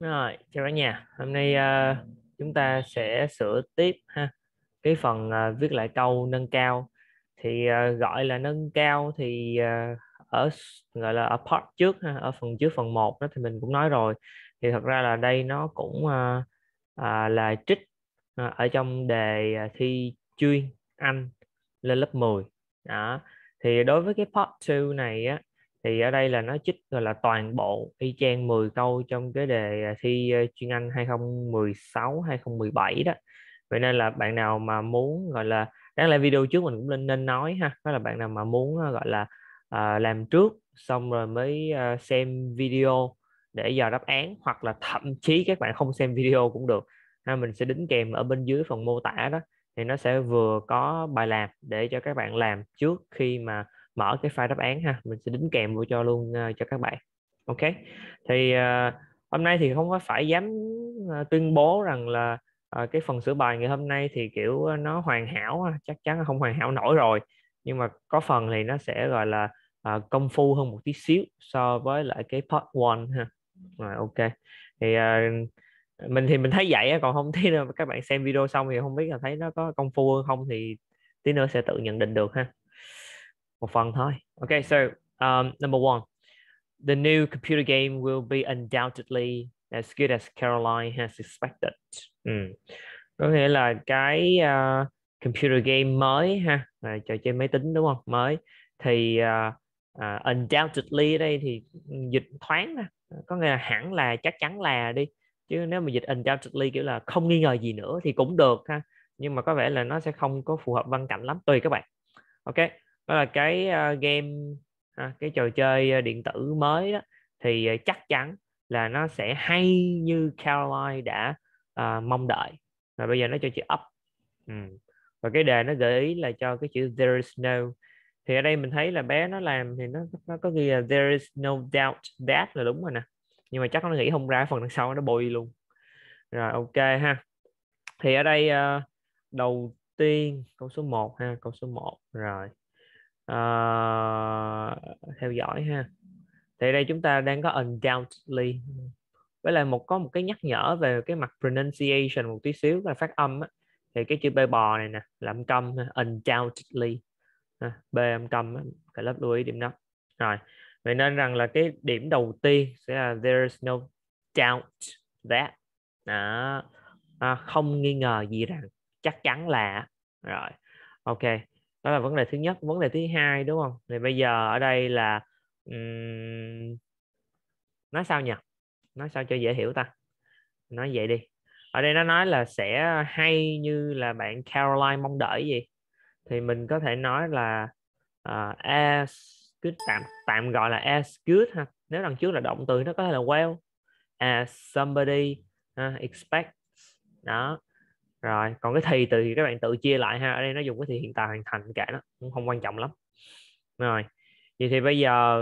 rồi chào cả nhà hôm nay uh, chúng ta sẽ sửa tiếp ha cái phần uh, viết lại câu nâng cao thì uh, gọi là nâng cao thì uh, ở gọi là ở part trước ha ở phần trước phần 1 đó thì mình cũng nói rồi thì thật ra là đây nó cũng uh, uh, là trích uh, ở trong đề thi chuyên anh lên lớp 10 đó thì đối với cái part 2 này á thì ở đây là nó chích gọi là toàn bộ y chang 10 câu trong cái đề à, thi ờ, chuyên Anh 2016 2017 đó vậy nên là bạn nào mà muốn gọi là đáng lẽ video trước mình cũng nên nên nói ha đó là bạn nào mà muốn ờ, gọi là à, làm trước xong rồi mới à, xem video để dò đáp án hoặc là thậm chí các bạn không xem video cũng được ha, mình sẽ đính kèm ở bên dưới phần mô tả đó thì nó sẽ vừa có bài làm để cho các bạn làm trước khi mà mở cái file đáp án ha mình sẽ đính kèm vô cho luôn uh, cho các bạn ok thì uh, hôm nay thì không có phải dám uh, tuyên bố rằng là uh, cái phần sửa bài ngày hôm nay thì kiểu nó hoàn hảo chắc chắn là không hoàn hảo nổi rồi nhưng mà có phần thì nó sẽ gọi là uh, công phu hơn một tí xíu so với lại cái part one ha rồi ok thì uh, mình thì mình thấy vậy còn không thấy nữa các bạn xem video xong thì không biết là thấy nó có công phu hơn không thì tí nữa sẽ tự nhận định được ha một phần thôi. Okay, so um, number one, the new computer game will be undoubtedly as good as Caroline has expected. Ừ. Có nghĩa là cái uh, computer game mới ha, là trò chơi máy tính đúng không? Mới thì uh, uh, undoubtedly ở đây thì dịch thoáng ra. có nghĩa là hẳn là chắc chắn là đi chứ nếu mà dịch undoubtedly kiểu là không nghi ngờ gì nữa thì cũng được ha nhưng mà có vẻ là nó sẽ không có phù hợp văn cảnh lắm tùy các bạn ok đó là cái ờ, game à, cái trò chơi ờ, điện tử mới đó thì ờ, chắc chắn là nó sẽ hay như Caroline đã à, mong đợi và bây giờ nó cho chữ up ừ. và cái đề nó gợi ý là cho cái chữ there is no thì ở đây mình thấy là bé nó làm thì nó nó có ghi là there is no doubt that là đúng rồi nè nhưng mà chắc nó nghĩ không ra phần đằng sau nó bôi luôn rồi ok ha thì ở đây đầu tiên câu số 1 ha câu số 1 rồi uh, theo dõi ha thì đây chúng ta đang có undoubtedly với lại một có một cái nhắc nhở về cái mặt pronunciation một tí xíu là phát âm á. thì cái chữ b bò này nè là âm câm undoubtedly à, b âm câm cả lớp lưu ý điểm đó rồi vậy nên rằng là cái điểm đầu tiên sẽ là there's no doubt that đó. À, không nghi ngờ gì rằng chắc chắn là rồi ok đó là vấn đề thứ nhất vấn đề thứ hai đúng không thì bây giờ ở đây là um, nói sao nhỉ nói sao cho dễ hiểu ta nói vậy đi ở đây nó nói là sẽ hay như là bạn Caroline mong đợi gì thì mình có thể nói là uh, as good tạm tạm gọi là as good ha nếu đằng trước là động từ nó có thể là well as somebody uh, expects đó rồi còn cái thì từ thì các bạn tự chia lại ha ở đây nó dùng cái thì hiện tại hoàn thành cả nó cũng không quan trọng lắm rồi vậy thì bây giờ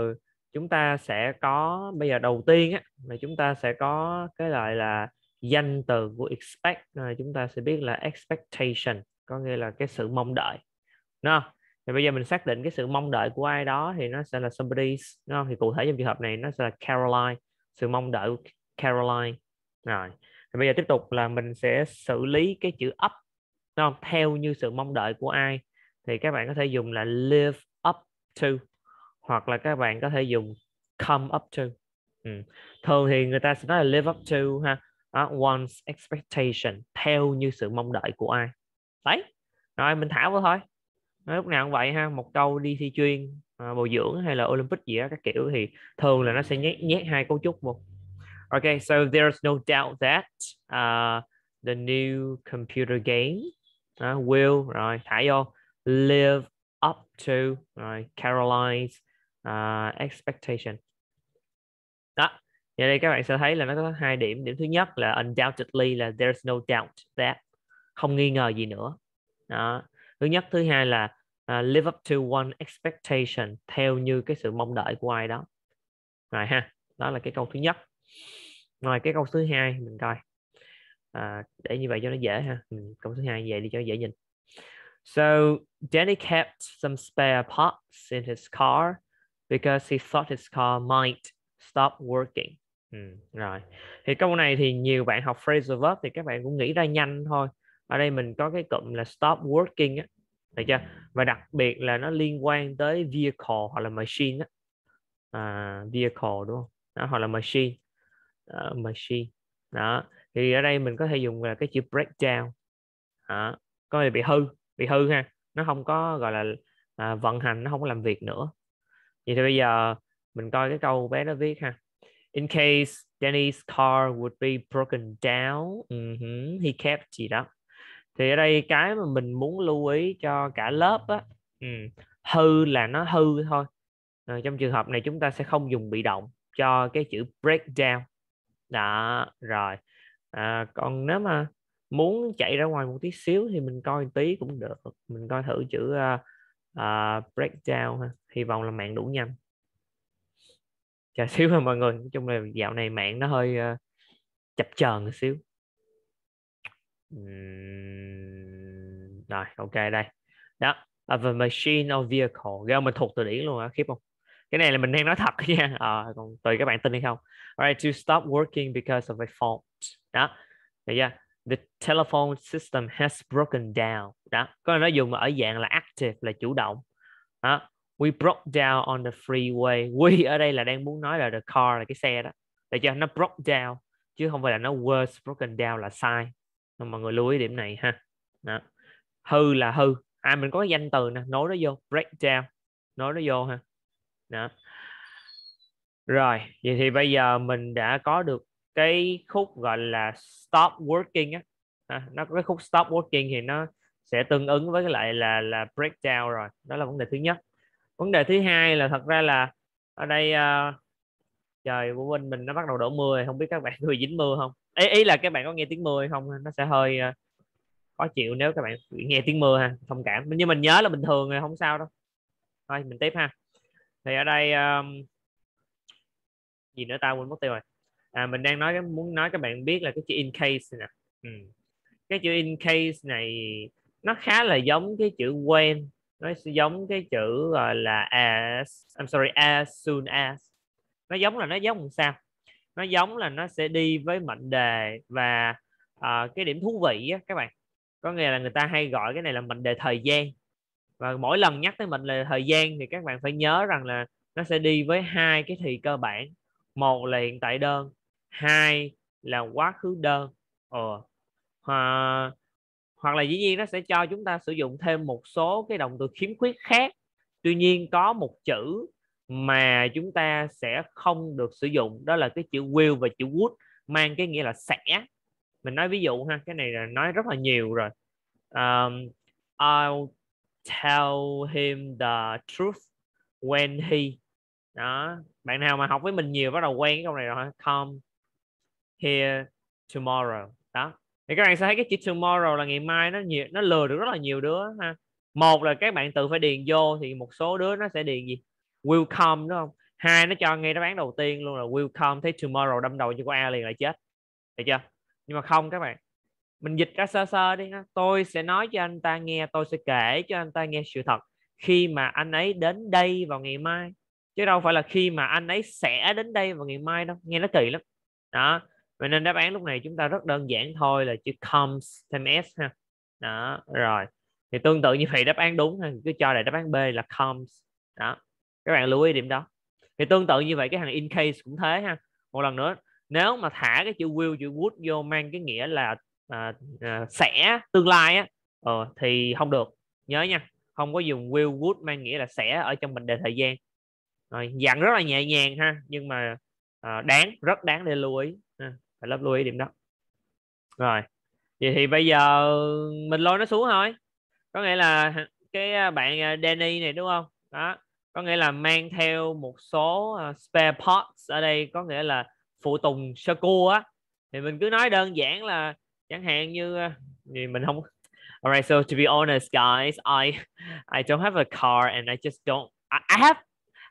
chúng ta sẽ có bây giờ đầu tiên á, là chúng ta sẽ có cái loại là danh từ của expect rồi chúng ta sẽ biết là expectation có nghĩa là cái sự mong đợi đúng thì bây giờ mình xác định cái sự mong đợi của ai đó thì nó sẽ là somebody đúng thì cụ thể trong trường hợp này nó sẽ là Caroline sự mong đợi của Caroline rồi thì bây giờ tiếp tục là mình sẽ xử lý cái chữ up không theo như sự mong đợi của ai thì các bạn có thể dùng là live up to hoặc là các bạn có thể dùng come up to ừ. thường thì người ta sẽ nói là live up to ha đó, one's expectation theo như sự mong đợi của ai đấy rồi mình thả vào thôi Nói lúc nào cũng vậy ha một câu đi thi chuyên à, bồi dưỡng hay là olympic gì đó các kiểu thì thường là nó sẽ nhét, nhét hai cấu trúc một Okay, so there's no doubt that uh, the new computer game uh, will right thả vô live up to right Caroline's uh, expectation. Đó. Vậy đây các bạn sẽ thấy là nó có hai điểm. Điểm thứ nhất là undoubtedly là there's no doubt that không nghi ngờ gì nữa. Đó. Thứ nhất, thứ hai là uh, live up to one expectation theo như cái sự mong đợi của ai đó. Rồi ha. Đó là cái câu thứ nhất rồi cái câu thứ hai mình coi à, để như vậy cho nó dễ ha ừ, câu thứ hai về đi cho dễ nhìn so Danny kept some spare parts in his car because he thought his car might stop working ừ, rồi thì câu này thì nhiều bạn học phrasal verb thì các bạn cũng nghĩ ra nhanh thôi ở đây mình có cái cụm là stop working á được chưa và đặc biệt là nó liên quan tới vehicle hoặc là machine á à, vehicle đúng không đó, hoặc là machine uh, machine đó thì ở đây mình có thể dùng là cái chữ breakdown đó. có thể bị hư bị hư ha nó không có gọi là à, vận hành nó không có làm việc nữa vậy thì bây giờ mình coi cái câu bé nó viết ha in case Danny's car would be broken down uh-huh, he kept gì đó thì ở đây cái mà mình muốn lưu ý cho cả lớp á ừ, hư là nó hư thôi à, trong trường hợp này chúng ta sẽ không dùng bị động cho cái chữ breakdown đó rồi à, còn nếu mà muốn chạy ra ngoài một tí xíu thì mình coi tí cũng được mình coi thử chữ uh, uh, breakdown ha. hy vọng là mạng đủ nhanh chờ xíu ha mọi người nói chung là dạo này mạng nó hơi uh, chập chờn một xíu uhm, rồi ok đây đó of a machine or vehicle ra mình thuộc từ điển luôn á khiếp không cái này là mình đang nói thật nha à, còn tùy các bạn tin hay không alright to stop working because of a fault đó thì yeah. the telephone system has broken down đó có nó dùng ở dạng là active là chủ động đó we broke down on the freeway we ở đây là đang muốn nói là the car là cái xe đó để cho nó broke down chứ không phải là nó was broken down là sai nên mọi người lưu ý điểm này ha đó. hư là hư à mình có cái danh từ nè nói nó vô break down nói nó vô ha đó rồi vậy thì bây giờ mình đã có được cái khúc gọi là stop working á à, nó cái khúc stop working thì nó sẽ tương ứng với cái lại là là breakdown rồi đó là vấn đề thứ nhất vấn đề thứ hai là thật ra là ở đây uh, trời của bên mình nó bắt đầu đổ mưa rồi. không biết các bạn người dính mưa không ý, ý là các bạn có nghe tiếng mưa hay không nó sẽ hơi uh, khó chịu nếu các bạn nghe tiếng mưa ha thông cảm nhưng mình nhớ là bình thường rồi không sao đâu thôi mình tiếp ha thì ở đây um, gì nữa ta quên mất tiêu rồi à, mình đang nói muốn nói các bạn biết là cái chữ in case nè ừ. cái chữ in case này nó khá là giống cái chữ when nó giống cái chữ gọi là as I'm sorry as soon as nó giống là nó giống làm sao nó giống là nó sẽ đi với mệnh đề và uh, cái điểm thú vị á, các bạn có nghĩa là người ta hay gọi cái này là mệnh đề thời gian và mỗi lần nhắc tới mình là thời gian thì các bạn phải nhớ rằng là nó sẽ đi với hai cái thì cơ bản một là hiện tại đơn hai là quá khứ đơn ờ à, hoặc là dĩ nhiên nó sẽ cho chúng ta sử dụng thêm một số cái động từ khiếm khuyết khác tuy nhiên có một chữ mà chúng ta sẽ không được sử dụng đó là cái chữ will và chữ would mang cái nghĩa là sẽ mình nói ví dụ ha cái này là nói rất là nhiều rồi um, I'll tell him the truth when he đó bạn nào mà học với mình nhiều bắt đầu quen cái câu này rồi hả? come here tomorrow đó thì các bạn sẽ thấy cái chữ tomorrow là ngày mai nó nhiều nó lừa được rất là nhiều đứa ha một là các bạn tự phải điền vô thì một số đứa nó sẽ điền gì will come đúng không hai nó cho ngay đáp án đầu tiên luôn là will come thấy tomorrow đâm đầu cho cô a liền lại chết được chưa nhưng mà không các bạn mình dịch ra sơ sơ đi ha. tôi sẽ nói cho anh ta nghe tôi sẽ kể cho anh ta nghe sự thật khi mà anh ấy đến đây vào ngày mai chứ đâu phải là khi mà anh ấy sẽ đến đây vào ngày mai đâu nghe nó kỳ lắm đó vậy nên đáp án lúc này chúng ta rất đơn giản thôi là chữ comes thêm s ha đó rồi thì tương tự như vậy đáp án đúng ha cứ cho lại đáp án b là comes đó các bạn lưu ý điểm đó thì tương tự như vậy cái hàng in case cũng thế ha một lần nữa nếu mà thả cái chữ will chữ would vô mang cái nghĩa là à, à, sẽ tương lai á ờ, thì không được nhớ nha không có dùng will would mang nghĩa là sẽ ở trong mệnh đề thời gian rồi dặn rất là nhẹ nhàng ha nhưng mà à, đáng rất đáng để lưu ý ha. phải lớp lưu ý điểm đó rồi vậy thì bây giờ mình lôi nó xuống thôi có nghĩa là cái à, bạn à, Danny này đúng không đó có nghĩa là mang theo một số à, spare parts ở đây có nghĩa là phụ tùng sơ cua á thì mình cứ nói đơn giản là chẳng hạn như ờ, thì mình không alright so to be honest guys I I don't have a car and I just don't I, I have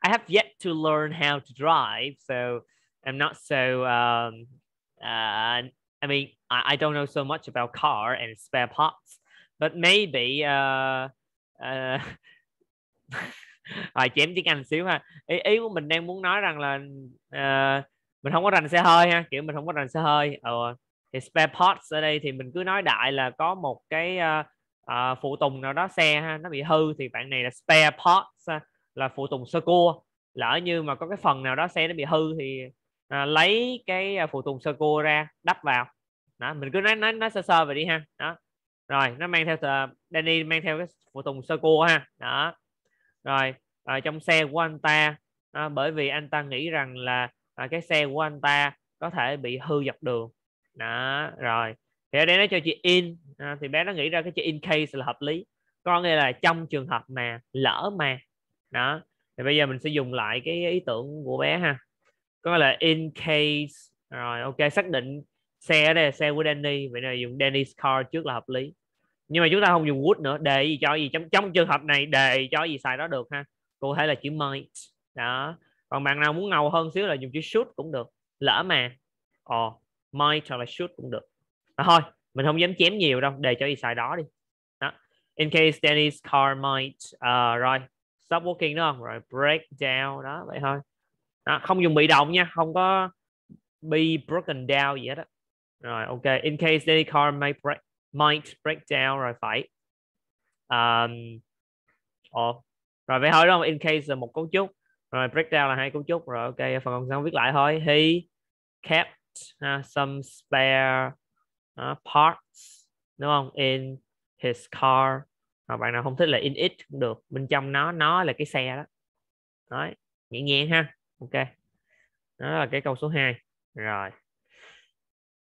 I have yet to learn how to drive so I'm not so um uh, I mean I, I don't know so much about car and spare parts but maybe uh uh à, chém tiếng Anh xíu ha ý, ý của mình đang muốn nói rằng là uh, mình không có rành xe hơi ha kiểu mình không có rành xe hơi uh, thì spare parts ở đây thì mình cứ nói đại là có một cái uh, uh, phụ tùng nào đó xe ha nó bị hư thì bạn này là spare parts ha, ờ, là phụ tùng sơ cua lỡ như mà có cái phần nào đó xe nó bị hư thì uh, lấy cái phụ tùng sơ cua ra đắp vào đó mình cứ nói nói nói sơ sơ về đi ha đó rồi nó mang theo uh, Danny mang theo cái phụ tùng sơ cua ha đó rồi uh, trong xe của anh ta uh, bởi vì anh ta nghĩ rằng là uh, cái xe của anh ta có thể bị hư dọc đường đó rồi thì ở đây nó cho chị in à, thì bé nó nghĩ ra cái chữ in case là hợp lý có nghĩa là trong trường hợp mà lỡ mà đó thì bây giờ mình sẽ dùng lại cái ý tưởng của bé ha có nghĩa là in case rồi ok xác định xe ở đây là xe của Danny vậy là dùng Danny's car trước là hợp lý nhưng mà chúng ta không dùng would nữa để gì cho gì trong trong trường hợp này để cho gì xài đó được ha cụ thể là chữ might đó còn bạn nào muốn ngầu hơn xíu là dùng chữ should cũng được lỡ mà ồ might hoặc là should cũng được à, thôi mình không dám chém nhiều đâu để cho đi xài đó đi đó. in case Dennis car might uh, rồi stop working đúng không rồi break down đó vậy thôi đó. không dùng bị động nha không có be broken down gì hết đó. rồi ok in case Dennis car might break might break down rồi phải um, oh. rồi vậy thôi đúng không in case là một cấu trúc rồi break down là hai cấu trúc rồi ok phần còn xong viết lại thôi he kept uh, some spare uh, parts đúng không in his car hoặc bạn nào không thích là in it cũng được bên trong nó nó là cái xe đó nói nhẹ nhàng ha ok đó là cái câu số 2 rồi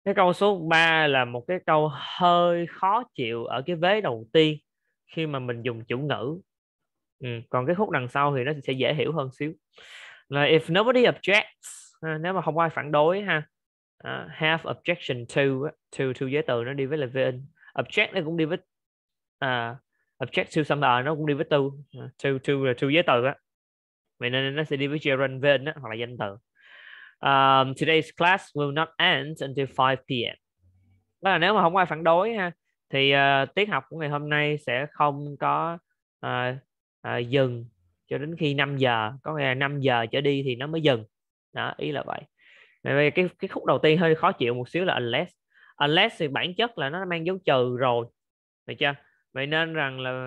cái câu số 3 là một cái câu hơi khó chịu ở cái vế đầu tiên khi mà mình dùng chủ ngữ ừ. còn cái khúc đằng sau thì nó sẽ dễ hiểu hơn xíu là if nobody objects nếu mà không ai phản đối ha uh, ờ, have objection to to to giới từ nó đi với là vn object nó cũng đi với uh, object to something nó cũng đi với to ờ, to to là to giới từ á vậy nên nó sẽ đi với gerund vn đó, hoặc là danh từ um, today's class will not end until 5 p đó là nếu mà không ai phản đối ha thì uh, tiết học của ngày hôm nay sẽ không có uh, uh, dừng cho đến khi 5 giờ có nghĩa là 5 giờ trở đi thì nó mới dừng đó ý là vậy nên cái cái khúc đầu tiên hơi khó chịu một xíu là unless unless thì bản chất là nó mang dấu trừ rồi được chưa vậy nên rằng là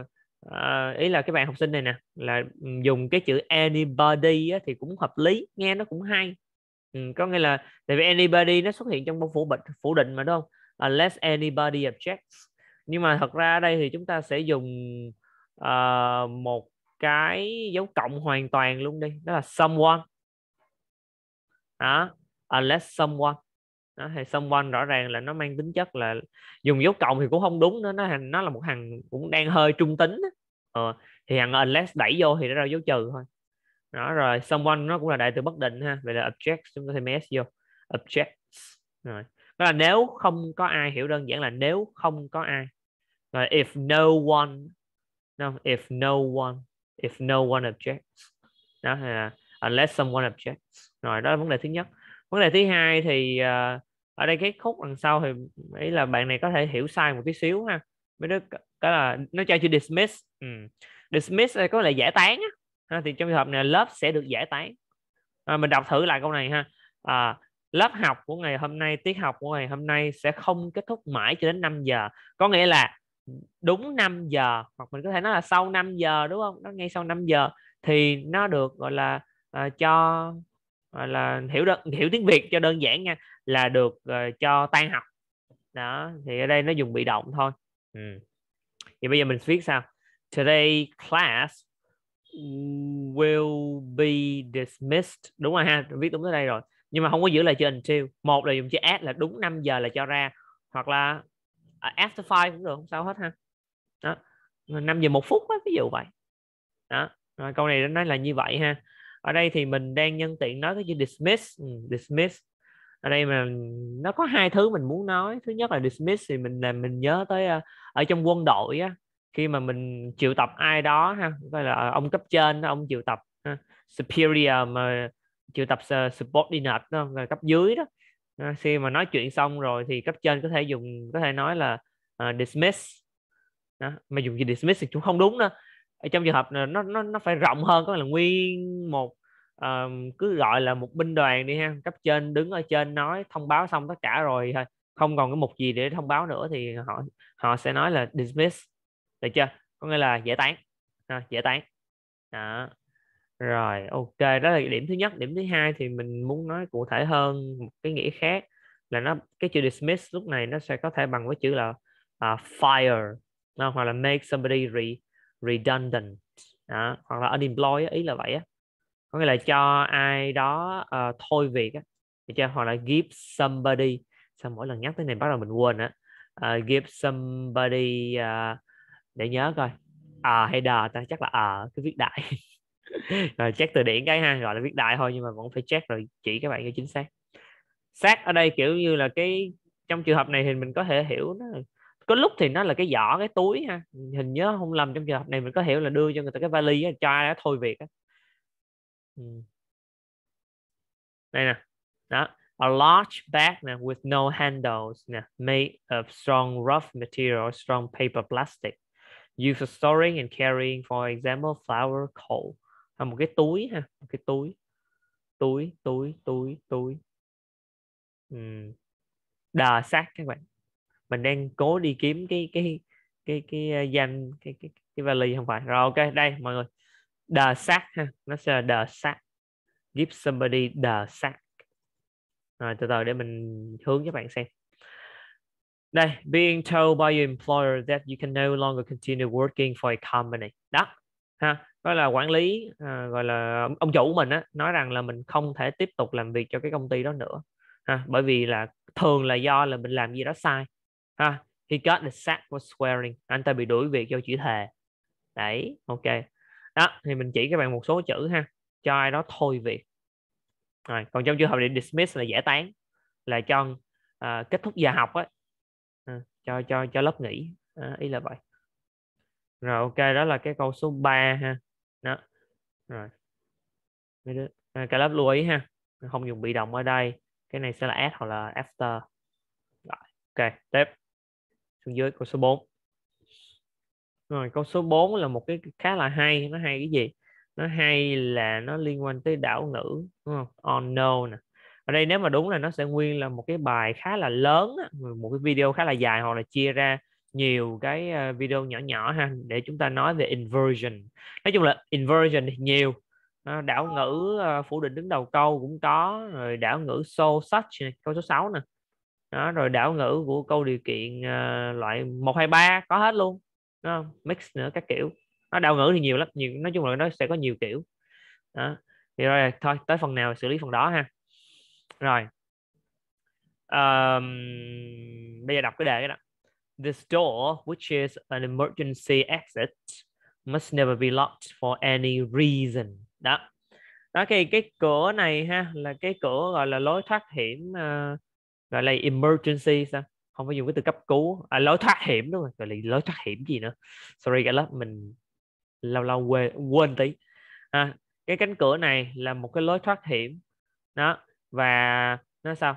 uh, ý là các bạn học sinh này nè là ừ, dùng cái chữ anybody á, thì cũng hợp lý nghe nó cũng hay ừ, có nghĩa là tại vì anybody nó xuất hiện trong mẫu phủ bịch phủ định mà đúng không unless anybody objects nhưng mà thật ra ở đây thì chúng ta sẽ dùng uh, một cái dấu cộng hoàn toàn luôn đi đó là someone đó unless someone đó, hay someone rõ ràng là nó mang tính chất là dùng dấu cộng thì cũng không đúng nữa nó nó là một hàng cũng đang hơi trung tính ờ, thì hàng unless đẩy vô thì nó ra dấu trừ thôi đó rồi someone nó cũng là đại từ bất định ha vậy là object chúng ta thêm s vô objects rồi đó là nếu không có ai hiểu đơn giản là nếu không có ai rồi if no one no if no one if no one objects đó là unless someone objects rồi đó là vấn đề thứ nhất vấn đề thứ hai thì ờ, ở đây cái khúc đằng sau thì ý là bạn này có thể hiểu sai một tí xíu ha mấy đứa cái là nó cho chữ dismiss ừ. dismiss có là giải tán ha thì trong trường hợp này lớp sẽ được giải tán à, mình đọc thử lại câu này ha à, lớp học của ngày hôm nay tiết học của ngày hôm nay sẽ không kết thúc mãi cho đến 5 giờ có nghĩa là đúng 5 giờ hoặc mình có thể nói là sau 5 giờ đúng không nó ngay sau 5 giờ thì nó được gọi là uh, cho là hiểu đơn, hiểu tiếng Việt cho đơn giản nha là được uh, cho tan học đó thì ở đây nó dùng bị động thôi ừ. vậy bây giờ mình viết sao today class will be dismissed đúng rồi ha viết đúng tới đây rồi nhưng mà không có giữ lại chữ until một là dùng chữ at là đúng 5 giờ là cho ra hoặc là à, after five cũng được không sao hết ha đó 5 giờ một phút đó, ví dụ vậy đó rồi câu này nó nói là như vậy ha ở đây thì mình đang nhân tiện nói cái chữ dismiss ừ, dismiss ở đây mà nó có hai thứ mình muốn nói thứ nhất là dismiss thì mình làm mình nhớ tới ờ, ở trong quân đội á khi mà mình triệu tập ai đó ha gọi là ờ, ông cấp trên ông triệu tập ha, superior mà triệu tập ờ, subordinate đó, là cấp dưới đó khi mà nói chuyện xong rồi thì cấp trên có thể dùng có thể nói là uh, dismiss đó. mà dùng gì dismiss thì cũng không đúng đó trong trường hợp nó nó nó phải rộng hơn có nghĩa là nguyên một uh, cứ gọi là một binh đoàn đi ha cấp trên đứng ở trên nói thông báo xong tất cả rồi thôi không còn cái mục gì để thông báo nữa thì họ họ sẽ nói là dismiss được chưa có nghĩa là giải tán à, giải tán đó rồi ok đó là điểm thứ nhất điểm thứ hai thì mình muốn nói cụ thể hơn một cái nghĩa khác là nó cái chữ dismiss lúc này nó sẽ có thể bằng với chữ là uh, fire hoặc là make somebody re redundant đó. hoặc là unemployed ý là vậy á có nghĩa là cho ai đó uh, thôi việc á cho hoặc là give somebody sao mỗi lần nhắc tới này bắt đầu mình quên á uh, give somebody uh, để nhớ coi à hay đờ ta chắc là à cái viết đại rồi check từ điển cái ha gọi là viết đại thôi nhưng mà vẫn phải check rồi chỉ các bạn cho chính xác xác ở đây kiểu như là cái trong trường hợp này thì mình có thể hiểu nó có lúc thì nó là cái giỏ cái túi ha hình nhớ không lầm trong trường hợp này mình có hiểu là đưa cho người ta cái vali á, cho ai đó thôi việc á. Ừ. đây nè đó a large bag nè with no handles nè made of strong rough material strong paper plastic used for storing and carrying for example flour coal ha, một cái túi ha một cái túi túi túi túi túi ừ. đờ xác các bạn mình đang cố đi kiếm cái cái cái cái, ờ, danh cái cái cái vali không phải rồi ok đây mọi người the sack ha nó sẽ là the sack give somebody the sack rồi từ từ để mình hướng các bạn xem đây being told by your employer that you can no longer continue working for a company đó ha đó là quản lý à, gọi là ông chủ mình á nói rằng là mình không thể tiếp tục làm việc cho cái công ty đó nữa ha bởi vì là thường là do là mình làm gì đó sai ha he got the sack for swearing anh ta bị đuổi việc do chữ thề đấy ok đó thì mình chỉ các bạn một số chữ ha cho ai đó thôi việc rồi còn trong trường hợp để dismiss là giải tán là cho uh, kết thúc giờ học á à, cho cho cho lớp nghỉ à, ý là vậy rồi ok đó là cái câu số 3 ha đó rồi à, cả lớp lưu ý ha không dùng bị động ở đây cái này sẽ là at hoặc là after rồi ok tiếp xuống dưới câu số 4 rồi câu số 4 là một cái khá là hay nó hay cái gì nó hay là nó liên quan tới đảo ngữ on no nè ở đây nếu mà đúng là nó sẽ nguyên là một cái bài khá là lớn một cái video khá là dài hoặc là chia ra nhiều cái ờ, video nhỏ nhỏ ha để chúng ta nói về inversion nói chung là inversion thì nhiều đảo ngữ ờ, phủ định đứng đầu câu cũng có rồi đảo ngữ so such câu số 6 nè đó rồi đảo ngữ của câu điều kiện ờ, loại một hai ba có hết luôn nó mix nữa các kiểu nó đảo ngữ thì nhiều lắm nhiều nói chung là nó sẽ có nhiều kiểu đó thì rồi thôi tới phần nào xử lý phần đó ha rồi um, bây giờ đọc cái đề cái đó This door, which is an emergency exit, must never be locked for any reason. Đó. Đó cái cái cửa này ha là cái cửa gọi là lối thoát hiểm uh, gọi là emergency sao không phải dùng cái từ cấp cứu à, lối thoát hiểm đúng rồi gọi là lối thoát hiểm gì nữa sorry cả lớp mình lâu lâu quên quên tí à, cái cánh cửa này là một cái lối thoát hiểm đó và nó sao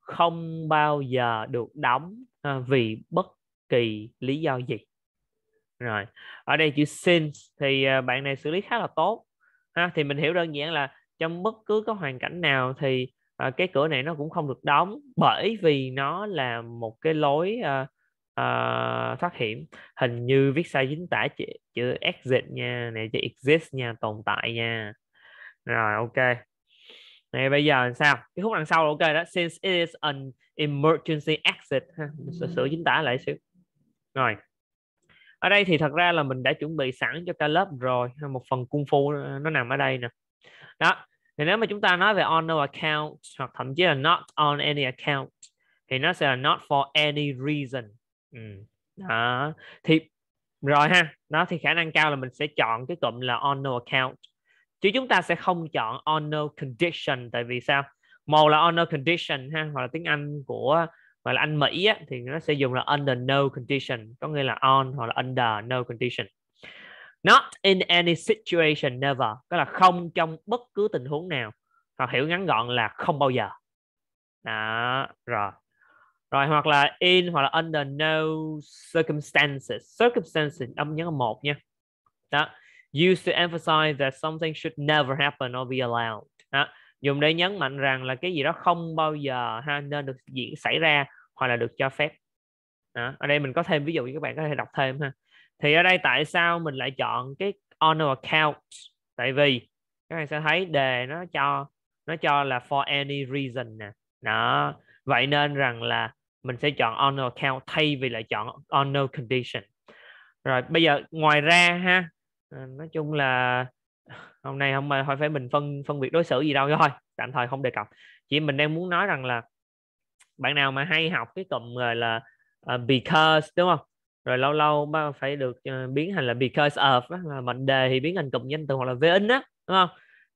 không bao giờ được đóng à, vì bất kỳ lý do gì rồi ở đây chữ since thì à, bạn này xử lý khá là tốt ha thì mình hiểu đơn giản là trong bất cứ cái hoàn cảnh nào thì à, cái cửa này nó cũng không được đóng bởi vì nó là một cái lối à, à, thoát hiểm hình như viết sai chính tả chữ, chữ exit nha này chữ exist nha tồn tại nha rồi ok này bây giờ làm sao cái khúc đằng sau ok đó since it is an emergency exit sửa, sửa chính tả lại xíu rồi ở đây thì thật ra là mình đã chuẩn bị sẵn cho cả lớp rồi một phần cung phu nó nằm ở đây nè đó thì nếu mà chúng ta nói về on no account hoặc thậm chí là not on any account thì nó sẽ là not for any reason ừ. đó thì rồi ha đó thì khả năng cao là mình sẽ chọn cái cụm là on no account chứ chúng ta sẽ không chọn on no condition tại vì sao một là on no condition ha hoặc là tiếng anh của hoặc là anh mỹ á, thì nó sẽ dùng là under no condition có nghĩa là on hoặc là under no condition not in any situation never có là không trong bất cứ tình huống nào hoặc hiểu ngắn gọn là không bao giờ đó rồi rồi hoặc là in hoặc là under no circumstances circumstances âm nhấn một nha đó used to emphasize that something should never happen or be allowed đó. dùng để nhấn mạnh rằng là cái gì đó không bao giờ ha nên được diễn xảy ra hoặc là được cho phép đó. ở đây mình có thêm ví dụ các bạn có thể đọc thêm ha thì ở đây tại sao mình lại chọn cái honor account tại vì các bạn sẽ thấy đề nó cho nó cho là for any reason nè đó vậy nên rằng là mình sẽ chọn honor account thay vì lại chọn honor condition rồi bây giờ ngoài ra ha ờ, nói chung là hôm nay không mà thôi phải mình phân phân biệt đối xử gì đâu thôi tạm thời không đề cập chỉ mình đang muốn nói rằng là bạn nào mà hay học cái cụm gọi là uh, because đúng không rồi lâu lâu phải được uh, biến thành là because of là mệnh đề thì biến thành cụm danh từ hoặc là vn á đúng không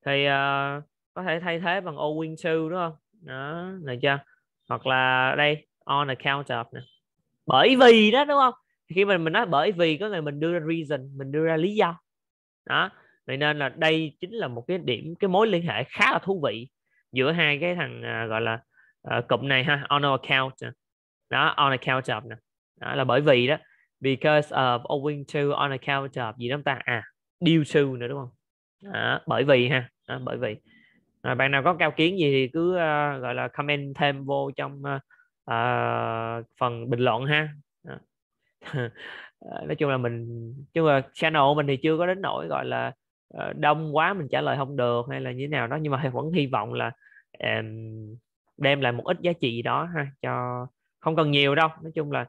thì uh, có thể thay thế bằng owing to đúng không đó này chưa hoặc là đây on account of nè bởi vì đó đúng không khi mình mình nói bởi vì có người mình đưa ra reason mình đưa ra lý do đó vậy nên là đây chính là một cái điểm cái mối liên hệ khá là thú vị giữa hai cái thằng uh, gọi là uh, cụm này ha on account đó on account of nè đó là bởi vì đó because of owing to on account of gì đó ta à due to nữa đúng không à, bởi vì ha à, bởi vì à, bạn nào có cao kiến gì thì cứ uh, gọi là comment thêm vô trong uh, uh, phần bình luận ha à. nói chung là mình chung là channel mình thì chưa có đến nỗi gọi là uh, đông quá mình trả lời không được hay là như thế nào đó nhưng mà vẫn hy vọng là um, đem lại một ít giá trị đó ha cho không cần nhiều đâu nói chung là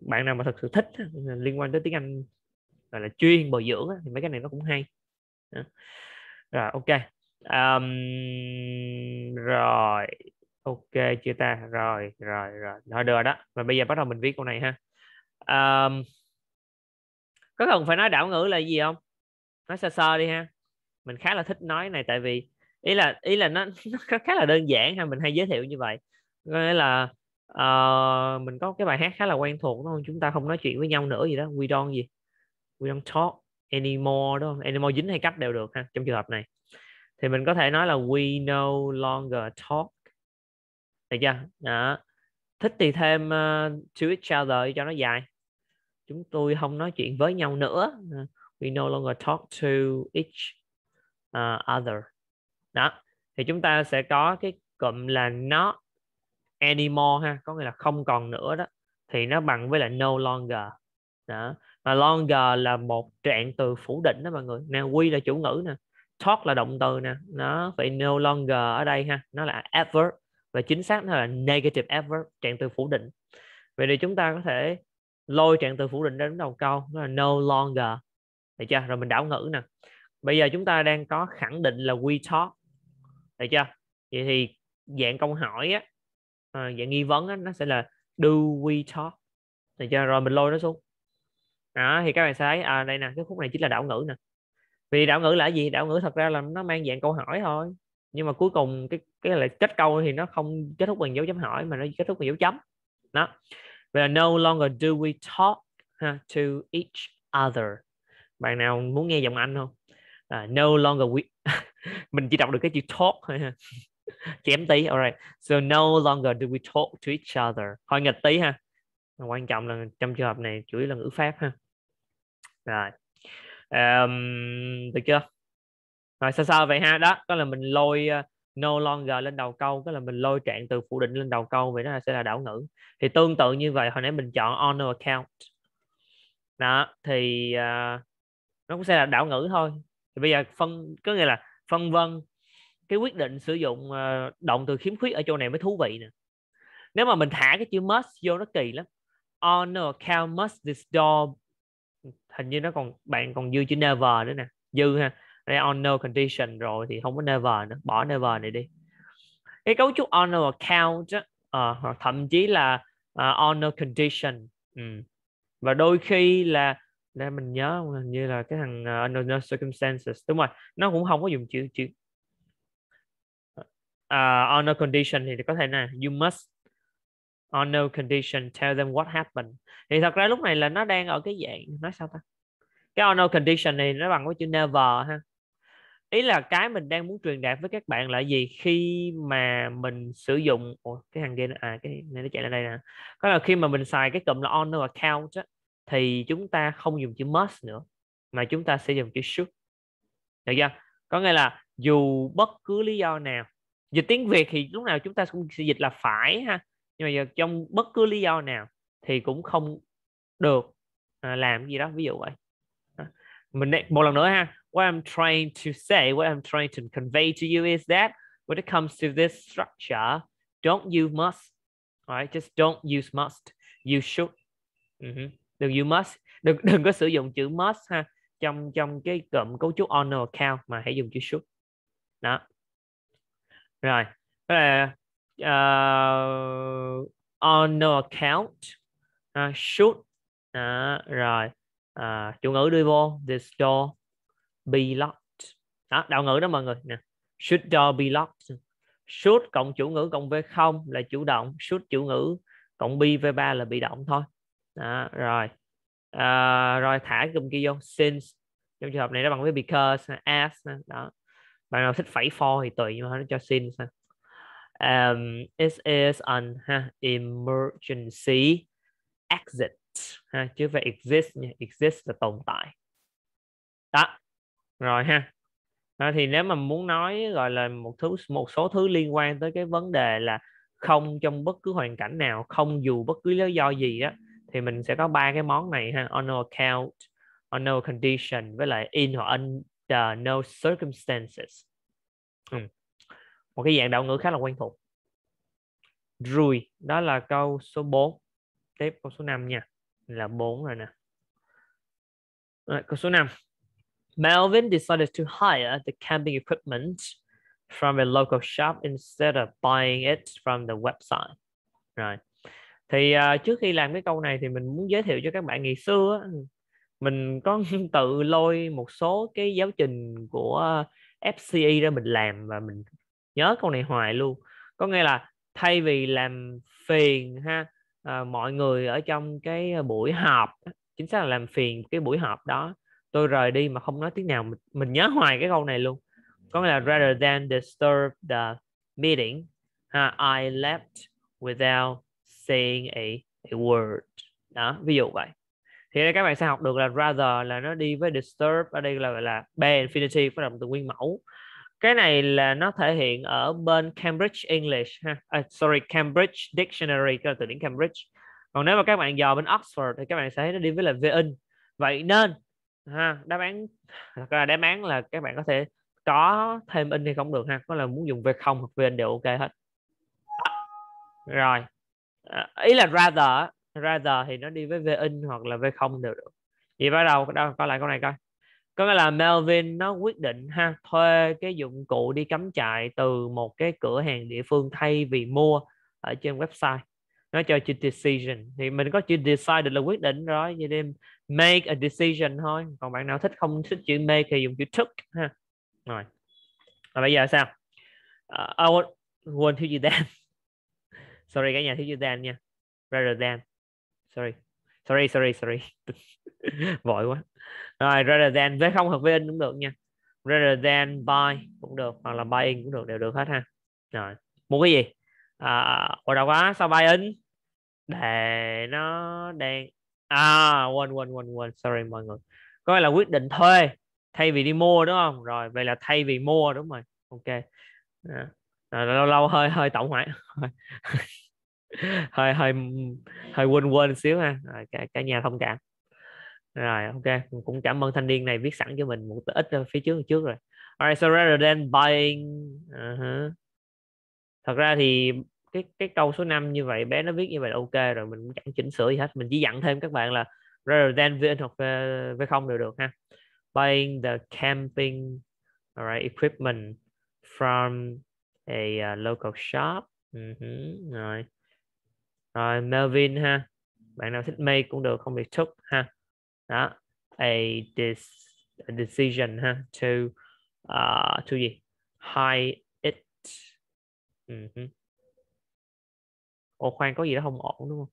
bạn nào mà thật sự thích ờ, liên quan tới tiếng Anh gọi là chuyên bồi dưỡng thì mấy cái này nó cũng hay rồi ok um, rồi ok chưa ta rồi rồi rồi thôi được đó và bây giờ bắt đầu mình viết câu này ha um, có cần phải nói đảo ngữ là gì không nói sơ sơ đi ha mình khá là thích nói này tại vì ý là ý là nó, nó khá là đơn giản ha mình hay giới thiệu như vậy có nghĩa là uh, mình có cái bài hát khá là quen thuộc đúng không chúng ta không nói chuyện với nhau nữa gì đó we don't gì we don't talk anymore đúng không anymore dính hay cắt đều được ha trong trường hợp này thì mình có thể nói là we no longer talk được chưa đó. thích thì thêm uh, to each other cho nó dài chúng tôi không nói chuyện với nhau nữa we no longer talk to each uh, other đó thì chúng ta sẽ có cái cụm là not anymore ha có nghĩa là không còn nữa đó thì nó bằng với là no longer đó mà longer là một trạng từ phủ định đó mọi người nè we là chủ ngữ nè talk là động từ nè nó vậy no longer ở đây ha nó là ever và chính xác nó là negative ever trạng từ phủ định vậy thì chúng ta có thể lôi trạng từ phủ định đến đầu câu nó là no longer được chưa rồi mình đảo ngữ nè bây giờ chúng ta đang có khẳng định là we talk được chưa vậy thì dạng câu hỏi á, à, dạng nghi vấn á, nó sẽ là do we talk được chưa rồi mình lôi nó xuống đó thì các bạn sẽ thấy à, đây nè cái khúc này chính là đảo ngữ nè vì đảo ngữ là gì đảo ngữ thật ra là nó mang dạng câu hỏi thôi nhưng mà cuối cùng cái cái là kết câu thì nó không kết thúc bằng dấu chấm hỏi mà nó kết thúc bằng dấu chấm đó Vậy là no longer do we talk ha, to each other bạn nào muốn nghe giọng anh không à, no longer we mình chỉ đọc được cái chữ talk thôi ha chém tí alright so no longer do we talk to each other hơi nghịch tí ha quan trọng là trong trường hợp này chủ yếu là ngữ pháp ha rồi um, được chưa rồi sao sao vậy ha đó có là mình lôi uh, no longer lên đầu câu có là mình lôi trạng từ phụ định lên đầu câu vậy nó sẽ là đảo ngữ thì tương tự như vậy hồi nãy mình chọn on no account đó thì uh, nó cũng sẽ là đảo ngữ thôi thì bây giờ phân có nghĩa là phân vân cái quyết định sử dụng ờ, động từ khiếm khuyết ở chỗ này mới thú vị nè nếu mà mình thả cái chữ must vô nó kỳ lắm on no account must this door hình như nó còn bạn còn dư chữ never nữa nè dư ha đây on no condition rồi thì không có never nữa bỏ never này đi cái cấu trúc on no account á, uh, hoặc thậm chí là uh, on no condition ừ. và đôi khi là để mình nhớ hình như là cái thằng uh, under no circumstances đúng rồi nó cũng không có dùng chữ chữ uh, à, on no condition thì có thể là you must on no condition tell them what happened thì thật ra lúc này là nó đang ở cái dạng nói sao ta cái on no condition này nó bằng với chữ never ha ý là cái mình đang muốn truyền đạt với các bạn là gì khi mà mình sử dụng Ủa, cái hàng kia à cái này nó chạy lên đây nè có là khi mà mình xài cái cụm là on no account á, thì chúng ta không dùng chữ must nữa mà chúng ta sẽ dùng chữ should được chưa có nghĩa là dù bất cứ lý do nào dịch tiếng việt thì lúc nào chúng ta cũng sẽ dịch là phải ha nhưng mà giờ trong bất cứ lý do nào thì cũng không được à, làm gì đó ví dụ vậy à, mình một lần nữa ha what I'm trying to say what I'm trying to convey to you is that when it comes to this structure don't use must alright just don't use must you should uh-huh. đừng use must đừng đừng có sử dụng chữ must ha trong trong cái cụm cấu trúc honor account mà hãy dùng chữ should đó rồi tức là uh, on no account uh, should uh, rồi uh, chủ ngữ đưa vô this store be locked đó đạo ngữ đó mọi người nè should door be locked should cộng chủ ngữ cộng v không là chủ động should chủ ngữ cộng be v 3 là bị động thôi đó, rồi uh, rồi thả cụm kia vô since trong trường hợp này nó bằng với because as đó bạn nào thích phải for thì tùy nhưng mà nó cho xin sao um, it is an ha, emergency exit ha, chứ phải exist nha exist là tồn tại đó rồi ha đó, thì nếu mà muốn nói gọi là một thứ một số thứ liên quan tới cái vấn đề là không trong bất cứ hoàn cảnh nào không dù bất cứ lý do gì đó thì mình sẽ có ba cái món này ha on no account on no condition với lại in hoặc un, there ờ, no circumstances ừ. một cái dạng đạo ngữ khá là quen thuộc rùi đó là câu số 4 tiếp câu số 5 nha là 4 rồi nè rồi, ờ, câu số 5 Melvin decided to hire the camping equipment from a local shop instead of buying it from the website. right Thì uh, trước khi làm cái câu này thì mình muốn giới thiệu cho các bạn ngày xưa mình có tự lôi một số cái giáo trình của FCE ra mình làm và mình nhớ câu này hoài luôn có nghĩa là thay vì làm phiền ha à, mọi người ở trong cái buổi họp chính xác là làm phiền cái buổi họp đó tôi rời đi mà không nói tiếng nào mình, mình nhớ hoài cái câu này luôn có nghĩa là rather than disturb the meeting ha, I left without saying a, a word đó ví dụ vậy thì đây các bạn sẽ học được là rather là nó đi với disturb ở đây là gọi là bare infinity với động từ nguyên mẫu cái này là nó thể hiện ở bên Cambridge English ha à, sorry Cambridge Dictionary cái là từ điển Cambridge còn nếu mà các bạn dò bên Oxford thì các bạn sẽ thấy nó đi với là vn vậy nên ha đáp án là đáp án là các bạn có thể có thêm in hay không được ha có là muốn dùng v không hoặc vn đều ok hết rồi à, ý là rather rather thì nó đi với v in hoặc là v không đều được vậy bắt đầu đâu có lại câu này coi có nghĩa là Melvin nó quyết định ha thuê cái dụng cụ đi cắm trại từ một cái cửa hàng địa phương thay vì mua ở trên website nó cho chữ decision thì mình có chữ decide là quyết định rồi vậy nên make a decision thôi còn bạn nào thích không thích chữ make thì dùng chữ took ha rồi và bây giờ sao uh, I want, want to you then sorry cả nhà thiếu chữ then nha rather than sorry sorry sorry sorry vội quá rồi rather than với không hợp với in cũng được nha rather than buy cũng được hoặc là buy in cũng được đều được hết ha rồi mua cái gì à, hồi đầu quá sao buy in để nó đang à quên quên quên quên sorry mọi người có nghĩa là quyết định thuê thay vì đi mua đúng không rồi vậy là thay vì mua đúng rồi ok à, lâu lâu hơi hơi tổng lại hơi hơi hơi quên quên xíu ha rồi, cả, cả nhà thông cảm rồi ok cũng cảm ơn thanh niên này viết sẵn cho mình một ít phía trước trước rồi alright so rather than buying uh-huh. thật ra thì cái cái câu số 5 như vậy bé nó viết như vậy là ok rồi mình cũng chẳng chỉnh sửa gì hết mình chỉ dặn thêm các bạn là rather than vn hoặc v không đều được ha buying the camping alright equipment from a uh, local shop uh-huh. rồi rồi Melvin ha bạn nào thích make cũng được không bị took ha đó a, dis, a decision ha to uh, to gì High it uh-huh. Ồ khoan có gì đó không ổn đúng không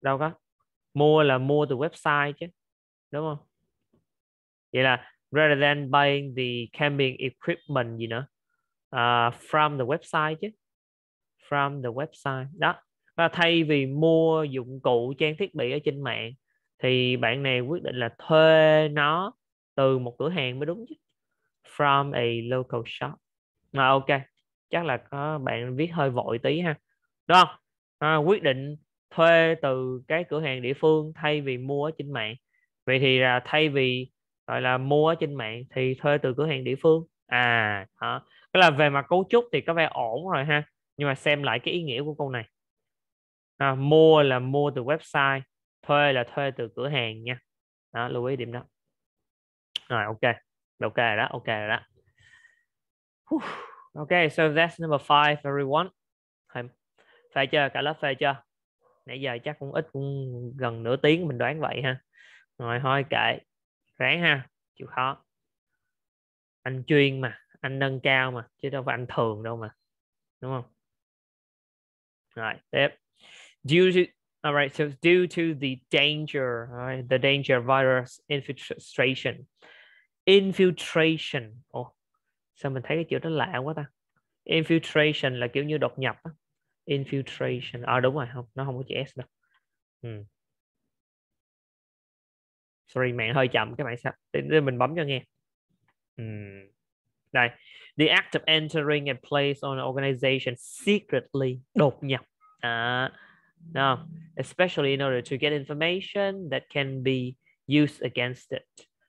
đâu có mua là mua từ website chứ đúng không vậy là rather than buying the camping equipment gì nữa uh, from the website chứ from the website đó và thay vì mua dụng cụ trang thiết bị ở trên mạng thì bạn này quyết định là thuê nó từ một cửa hàng mới đúng chứ from a local shop mà ok chắc là có bạn viết hơi vội tí ha đúng không à, quyết định thuê từ cái cửa hàng địa phương thay vì mua ở trên mạng vậy thì là thay vì gọi là mua ở trên mạng thì thuê từ cửa hàng địa phương à đó. cái là về mặt cấu trúc thì có vẻ ổn rồi ha nhưng mà xem lại cái ý nghĩa của câu này à, mua là mua từ website thuê là thuê từ cửa hàng nha đó lưu ý điểm đó rồi ok ok rồi đó ok rồi đó Whew. ok so that's number five everyone phê chưa cả lớp phê chưa nãy giờ chắc cũng ít cũng gần nửa tiếng mình đoán vậy ha rồi thôi kệ ráng ha chịu khó anh chuyên mà anh nâng cao mà chứ đâu phải anh thường đâu mà đúng không All right. Yep. Due to all right. So due to the danger, right, the danger virus infiltration, infiltration. oh, sao mình thấy cái chữ đó lạ quá ta? Infiltration là kiểu như đột nhập. Á. Infiltration. À đúng rồi, không, nó không có chữ S đâu. Ừ. Sorry, mạng hơi chậm các bạn sao? Để mình bấm cho nghe. Ừ đây the act of entering a place or an organization secretly đột nhập à, no especially in order to get information that can be used against it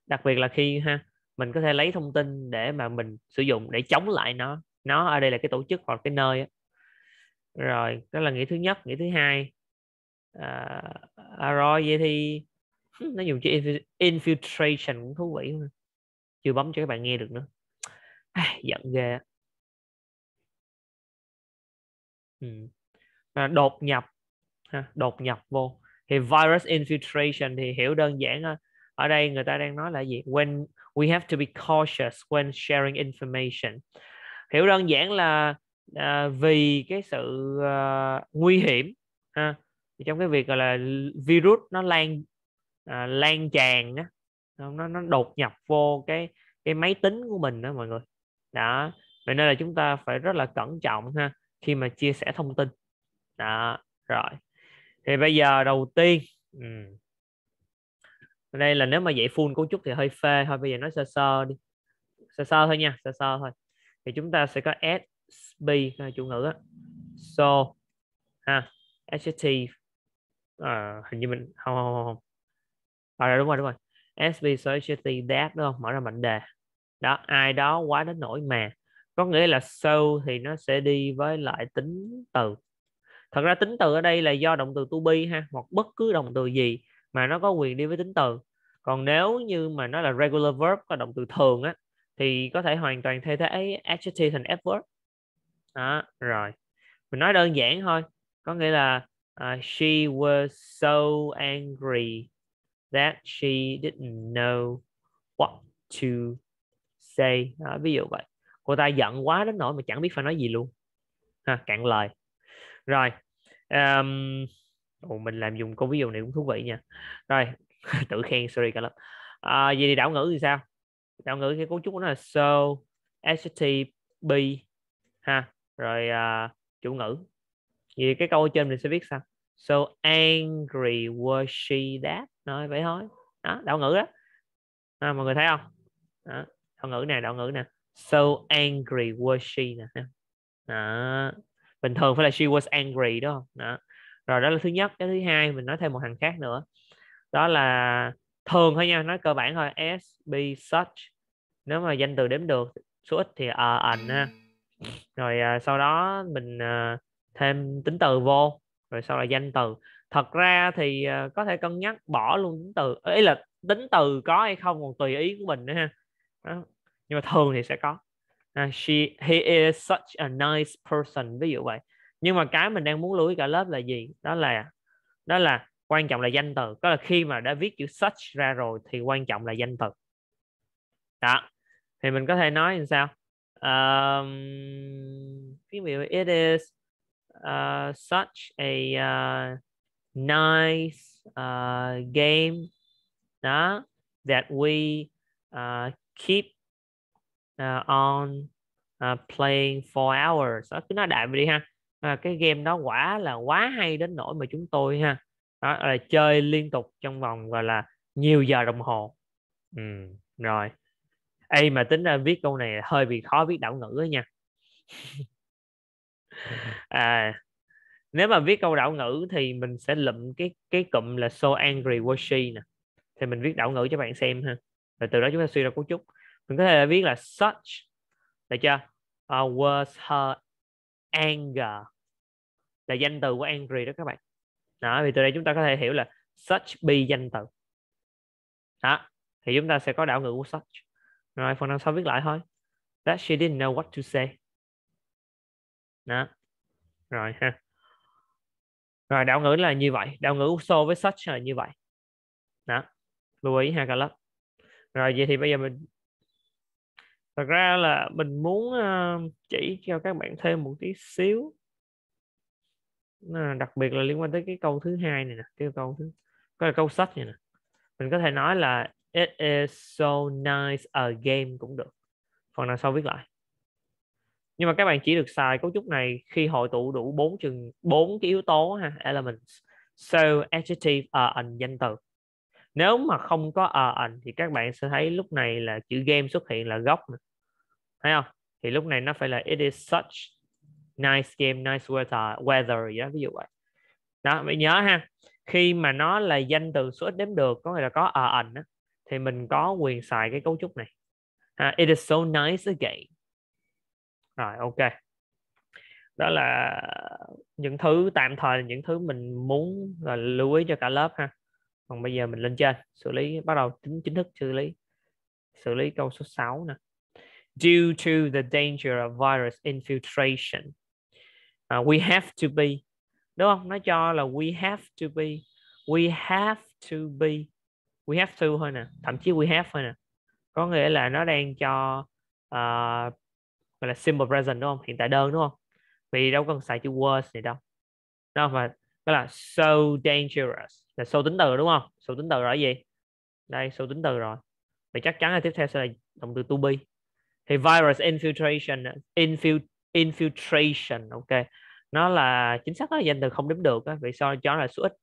đặc biệt là khi ha mình có thể lấy thông tin để mà mình sử dụng để chống lại nó nó ở đây là cái tổ chức hoặc cái nơi đó. rồi đó là nghĩa thứ nhất nghĩa thứ hai à, à rồi vậy thì nó dùng chữ infiltration cũng thú vị chưa bấm cho các bạn nghe được nữa Ai, à, giận ghê. Ừ. À, đột nhập đột nhập vô thì virus infiltration thì hiểu đơn giản ở đây người ta đang nói là gì when we have to be cautious when sharing information hiểu đơn giản là à, vì cái sự à, nguy hiểm ha trong cái việc gọi là virus nó lan à, lan tràn á nó nó đột nhập vô cái cái máy tính của mình đó mọi người đó vậy nên là chúng ta phải rất là cẩn trọng ha khi mà chia sẻ thông tin đó rồi thì bây giờ đầu tiên um, đây là nếu mà dạy full cấu trúc thì hơi phê thôi bây giờ nói sơ sơ đi sơ sơ thôi nha sơ sơ thôi thì chúng ta sẽ có SB à, chủ ngữ đó. so ha adjective à, hình như mình không không không, không. À, đúng rồi đúng rồi SB so adjective that đúng không mở ra mệnh đề đó ai đó quá đến nỗi mà có nghĩa là so thì nó sẽ đi với lại tính từ thật ra tính từ ở đây là do động từ to be ha hoặc bất cứ động từ gì mà nó có quyền đi với tính từ còn nếu như mà nó là regular verb có động từ thường á thì có thể hoàn toàn thay thế adjective thành adverb đó rồi mình nói đơn giản thôi có nghĩa là uh, she was so angry that she didn't know what to C đó, ví dụ vậy cô ta giận quá đến nỗi mà chẳng biết phải nói gì luôn ha, cạn lời rồi um, ồ, mình làm dùng câu ví dụ này cũng thú vị nha rồi tự khen sorry cả lớp. à, vậy thì đảo ngữ thì sao đảo ngữ cái cấu trúc nó là so HTTP ha rồi uh, chủ ngữ vậy cái câu trên mình sẽ viết sao so angry was she that nói vậy thôi đó đảo ngữ đó à, mọi người thấy không đó thuật ngữ nè đạo ngữ nè so angry was she nè đó. bình thường phải là she was angry đúng đó rồi đó là thứ nhất cái thứ hai mình nói thêm một hàng khác nữa đó là thường thôi nha nói cơ bản thôi s be such nếu mà danh từ đếm được số ít thì ở ờ, ảnh ha rồi uh, sau đó mình uh, thêm tính từ vô rồi sau là danh từ thật ra thì uh, có thể cân nhắc bỏ luôn tính từ ý là tính từ có hay không còn tùy ý của mình nữa ha đó nhưng mà thường thì sẽ có uh, she he is such a nice person ví dụ vậy nhưng mà cái mình đang muốn lưu ý cả lớp là gì đó là đó là quan trọng là danh từ có là khi mà đã viết chữ such ra rồi thì quan trọng là danh từ đó thì mình có thể nói như sao um, tiếng việt it is uh, such a uh, nice uh, game đó that we uh, keep uh, on uh, playing for hours đó, cứ nói đại vậy đi ha à, cái game đó quả là quá hay đến nỗi mà chúng tôi ha đó, là chơi liên tục trong vòng gọi là nhiều giờ đồng hồ ừ, rồi Ê mà tính ra viết câu này hơi bị khó viết đảo ngữ đó nha à, nếu mà viết câu đảo ngữ thì mình sẽ lụm cái cái cụm là so angry was she nè thì mình viết đảo ngữ cho bạn xem ha rồi từ đó chúng ta suy ra cấu trúc mình có thể viết là such được chưa uh, was her anger là danh từ của angry đó các bạn đó vì từ đây chúng ta có thể hiểu là such be danh từ đó thì chúng ta sẽ có đảo ngữ của such rồi phần năm sau viết lại thôi that she didn't know what to say đó rồi ha rồi đảo ngữ là như vậy Đảo ngữ so với such là như vậy đó lưu ý ha cả lớp rồi vậy thì bây giờ mình thật ra là mình muốn ờ, chỉ cho các bạn thêm một tí xíu ờ, đặc biệt là liên quan tới cái câu thứ hai này nè cái câu thứ cái câu sách này nè mình có thể nói là it is so nice a game cũng được phần nào sau viết lại nhưng mà các bạn chỉ được xài cấu trúc này khi hội tụ đủ bốn chừng bốn cái yếu tố ha elements so adjective ở ẩn danh từ nếu mà không có ờ ảnh thì các bạn sẽ thấy lúc này là chữ game xuất hiện là gốc này. thấy không thì lúc này nó phải là it is such nice game nice weather weather gì đó ví dụ vậy đó mình nhớ ha khi mà nó là danh từ số ít đếm được có nghĩa là có ờ ảnh thì mình có quyền xài cái cấu trúc này ha, it is so nice again rồi ok đó là những thứ tạm thời những thứ mình muốn là lưu ý cho cả lớp ha còn bây giờ mình lên trên xử lý bắt đầu tính chính thức xử lý xử lý câu số 6 nè due to the danger of virus infiltration uh, we have to be đúng không nó cho là we have to be we have to be we have to thôi nè thậm chí we have thôi nè có nghĩa là nó đang cho uh, gọi là simple present đúng không hiện tại đơn đúng không vì đâu cần xài chữ was này đâu đó mà đó là so dangerous là so tính từ đúng không so tính từ rồi gì đây so tính từ rồi vậy chắc chắn là tiếp theo sẽ là động từ to be thì virus infiltration infil, infiltration ok nó là chính xác là danh từ không đếm được á vì sao cho là số ít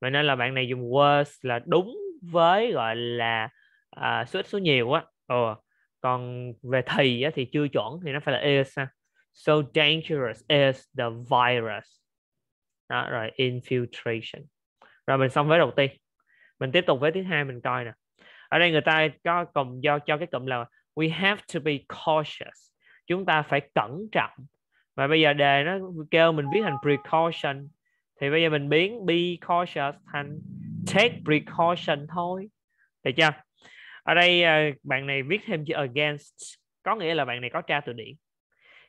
vậy nên là bạn này dùng words là đúng với gọi là à, số ít số nhiều á ờ còn về thì á, thì chưa chuẩn thì nó phải là is ha. so dangerous is the virus đó rồi infiltration rồi mình xong với đầu tiên mình tiếp tục với thứ hai mình coi nè ở đây người ta có cùng do cho cái cụm là we have to be cautious chúng ta phải cẩn trọng và bây giờ đề nó kêu mình viết thành precaution thì bây giờ mình biến be cautious thành take precaution thôi được chưa ở đây ờ, bạn này viết thêm chữ against có nghĩa là bạn này có tra từ điển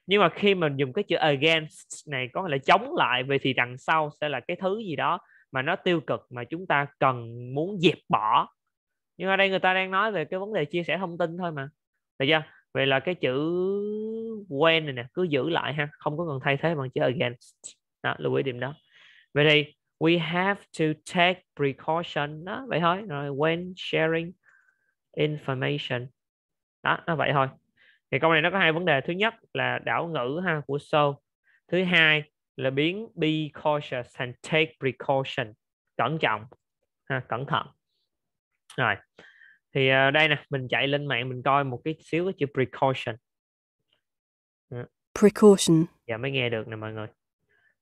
nhưng mà khi mình dùng cái chữ against này có nghĩa là chống lại về thì đằng sau sẽ là cái thứ gì đó mà nó tiêu cực mà chúng ta cần muốn dẹp bỏ nhưng ở đây người ta đang nói về cái vấn đề chia sẻ thông tin thôi mà được chưa vậy là cái chữ when này nè cứ giữ lại ha không có cần thay thế bằng chữ against đó, lưu ý điểm đó vậy thì we have to take precaution đó vậy thôi rồi when sharing information đó nó vậy thôi thì câu này nó có hai vấn đề thứ nhất là đảo ngữ ha của so thứ hai là biến be cautious and take precaution cẩn trọng ha, cẩn thận rồi thì ờ, đây nè mình chạy lên mạng mình coi một cái xíu cái chữ precaution precaution dạ mới nghe được nè mọi người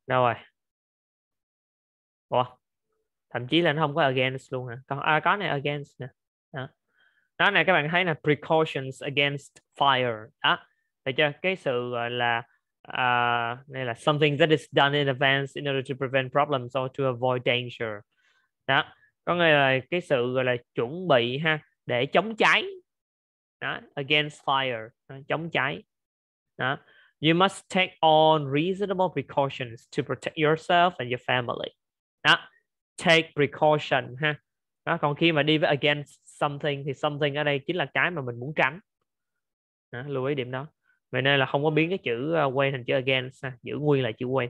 đâu rồi ủa thậm chí là nó không có against luôn hả à, có này against nè đó này các bạn thấy là precautions against fire đó thấy chưa cái sự gọi là uh, à, này là something that is done in advance in order to prevent problems or to avoid danger đó có nghĩa là cái sự gọi là chuẩn bị ha để chống cháy đó against fire đó, chống cháy đó you must take on reasonable precautions to protect yourself and your family đó take precaution ha đó còn khi mà đi với against something thì something ở đây chính là cái mà mình muốn tránh đó, lưu ý điểm đó vậy nên là không có biến cái chữ ờ, way thành chữ against giữ nguyên là chữ way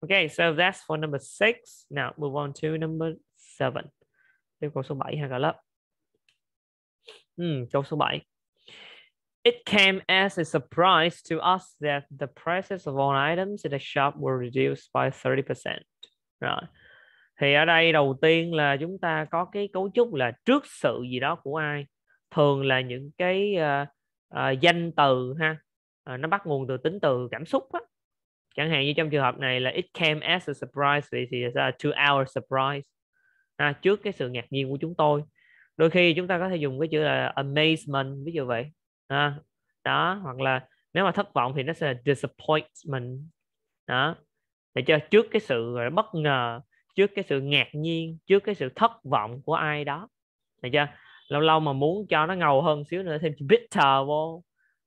Okay, so that's for number six. Now move on to number seven. Tiếp câu số 7 ha cả lớp. Ừ, câu số 7. It came as a surprise to us that the prices of all items in the shop were reduced by 30%. Right thì ở đây đầu tiên là chúng ta có cái cấu trúc là trước sự gì đó của ai thường là những cái uh, uh, danh từ ha uh, nó bắt nguồn từ tính từ cảm xúc á chẳng hạn như trong trường hợp này là it came as a surprise vậy thì là to our surprise à, trước cái sự ngạc nhiên của chúng tôi đôi khi chúng ta có thể dùng cái chữ là amazement ví dụ vậy à, đó hoặc là nếu mà thất vọng thì nó sẽ là disappointment đó để cho trước cái sự bất ngờ trước cái sự ngạc nhiên trước cái sự thất vọng của ai đó được chưa lâu lâu mà muốn cho nó ngầu hơn xíu nữa thêm bitter vô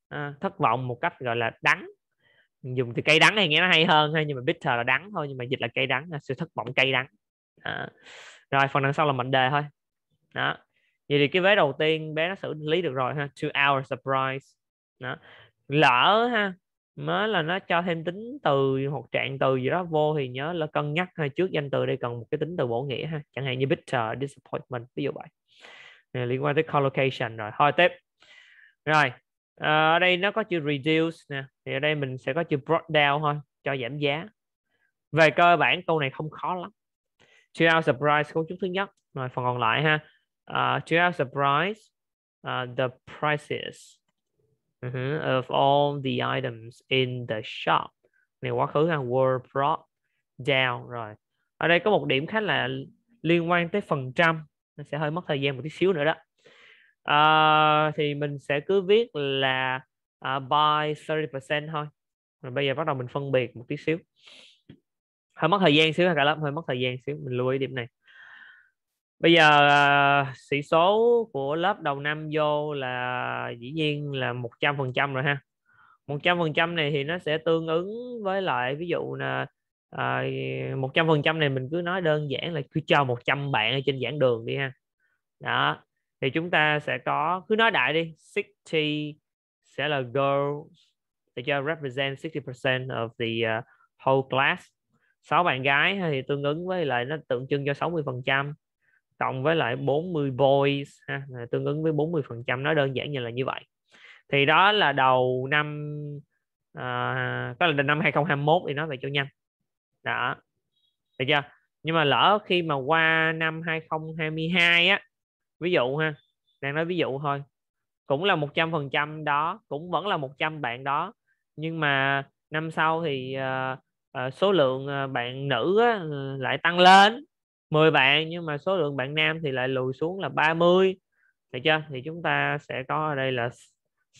à, thất vọng một cách gọi là đắng dùng từ cây đắng thì nghe nó hay hơn hay nhưng mà bitter là đắng thôi nhưng mà dịch là cây đắng là sự thất vọng cây đắng à. rồi phần đằng sau là mệnh đề thôi đó vậy thì cái vế đầu tiên bé nó xử lý được rồi ha two hours surprise đó lỡ ha mới là nó cho thêm tính từ hoặc trạng từ gì đó vô thì nhớ là cân nhắc hay trước danh từ đây cần một cái tính từ bổ nghĩa ha chẳng hạn như bitter disappointment ví dụ vậy này, liên quan tới collocation rồi thôi tiếp rồi à, ở đây nó có chữ reduce nè thì ở đây mình sẽ có chữ brought down thôi cho giảm giá về cơ bản câu này không khó lắm two hour price cấu trúc thứ nhất rồi phần còn lại ha uh, two hour price uh, the prices uh-huh, of all the items in the shop này quá khứ ha were brought down rồi ở đây có một điểm khá là liên quan tới phần trăm nó sẽ hơi mất thời gian một tí xíu nữa đó à, thì mình sẽ cứ viết là uh, by 30% thôi rồi bây giờ bắt đầu mình phân biệt một tí xíu hơi mất thời gian xíu cả lớp hơi mất thời gian xíu mình lưu ý điểm này bây giờ à, sĩ số của lớp đầu năm vô là dĩ nhiên là một trăm phần trăm rồi ha một trăm phần trăm này thì nó sẽ tương ứng với lại ví dụ là à, một trăm phần trăm này mình cứ nói đơn giản là cứ cho 100 bạn ở trên giảng đường đi ha đó thì chúng ta sẽ có cứ nói đại đi 60 sẽ là girls để cho represent 60% of the uh, whole class sáu bạn gái thì tương ứng với lại nó tượng trưng cho 60% cộng với lại 40 boys ha, tương ứng với 40 phần trăm nó đơn giản như là như vậy thì đó là đầu năm à, có là năm 2021 thì nó về cho nhanh đó được chưa nhưng mà lỡ khi mà qua năm 2022 á ví dụ ha đang nói ví dụ thôi cũng là 100 phần trăm đó cũng vẫn là 100 bạn đó nhưng mà năm sau thì uh, uh, số lượng à, bạn nữ á, lại tăng lên 10 bạn nhưng mà số lượng bạn nam thì lại lùi xuống là 30 được chưa thì chúng ta sẽ có ở đây là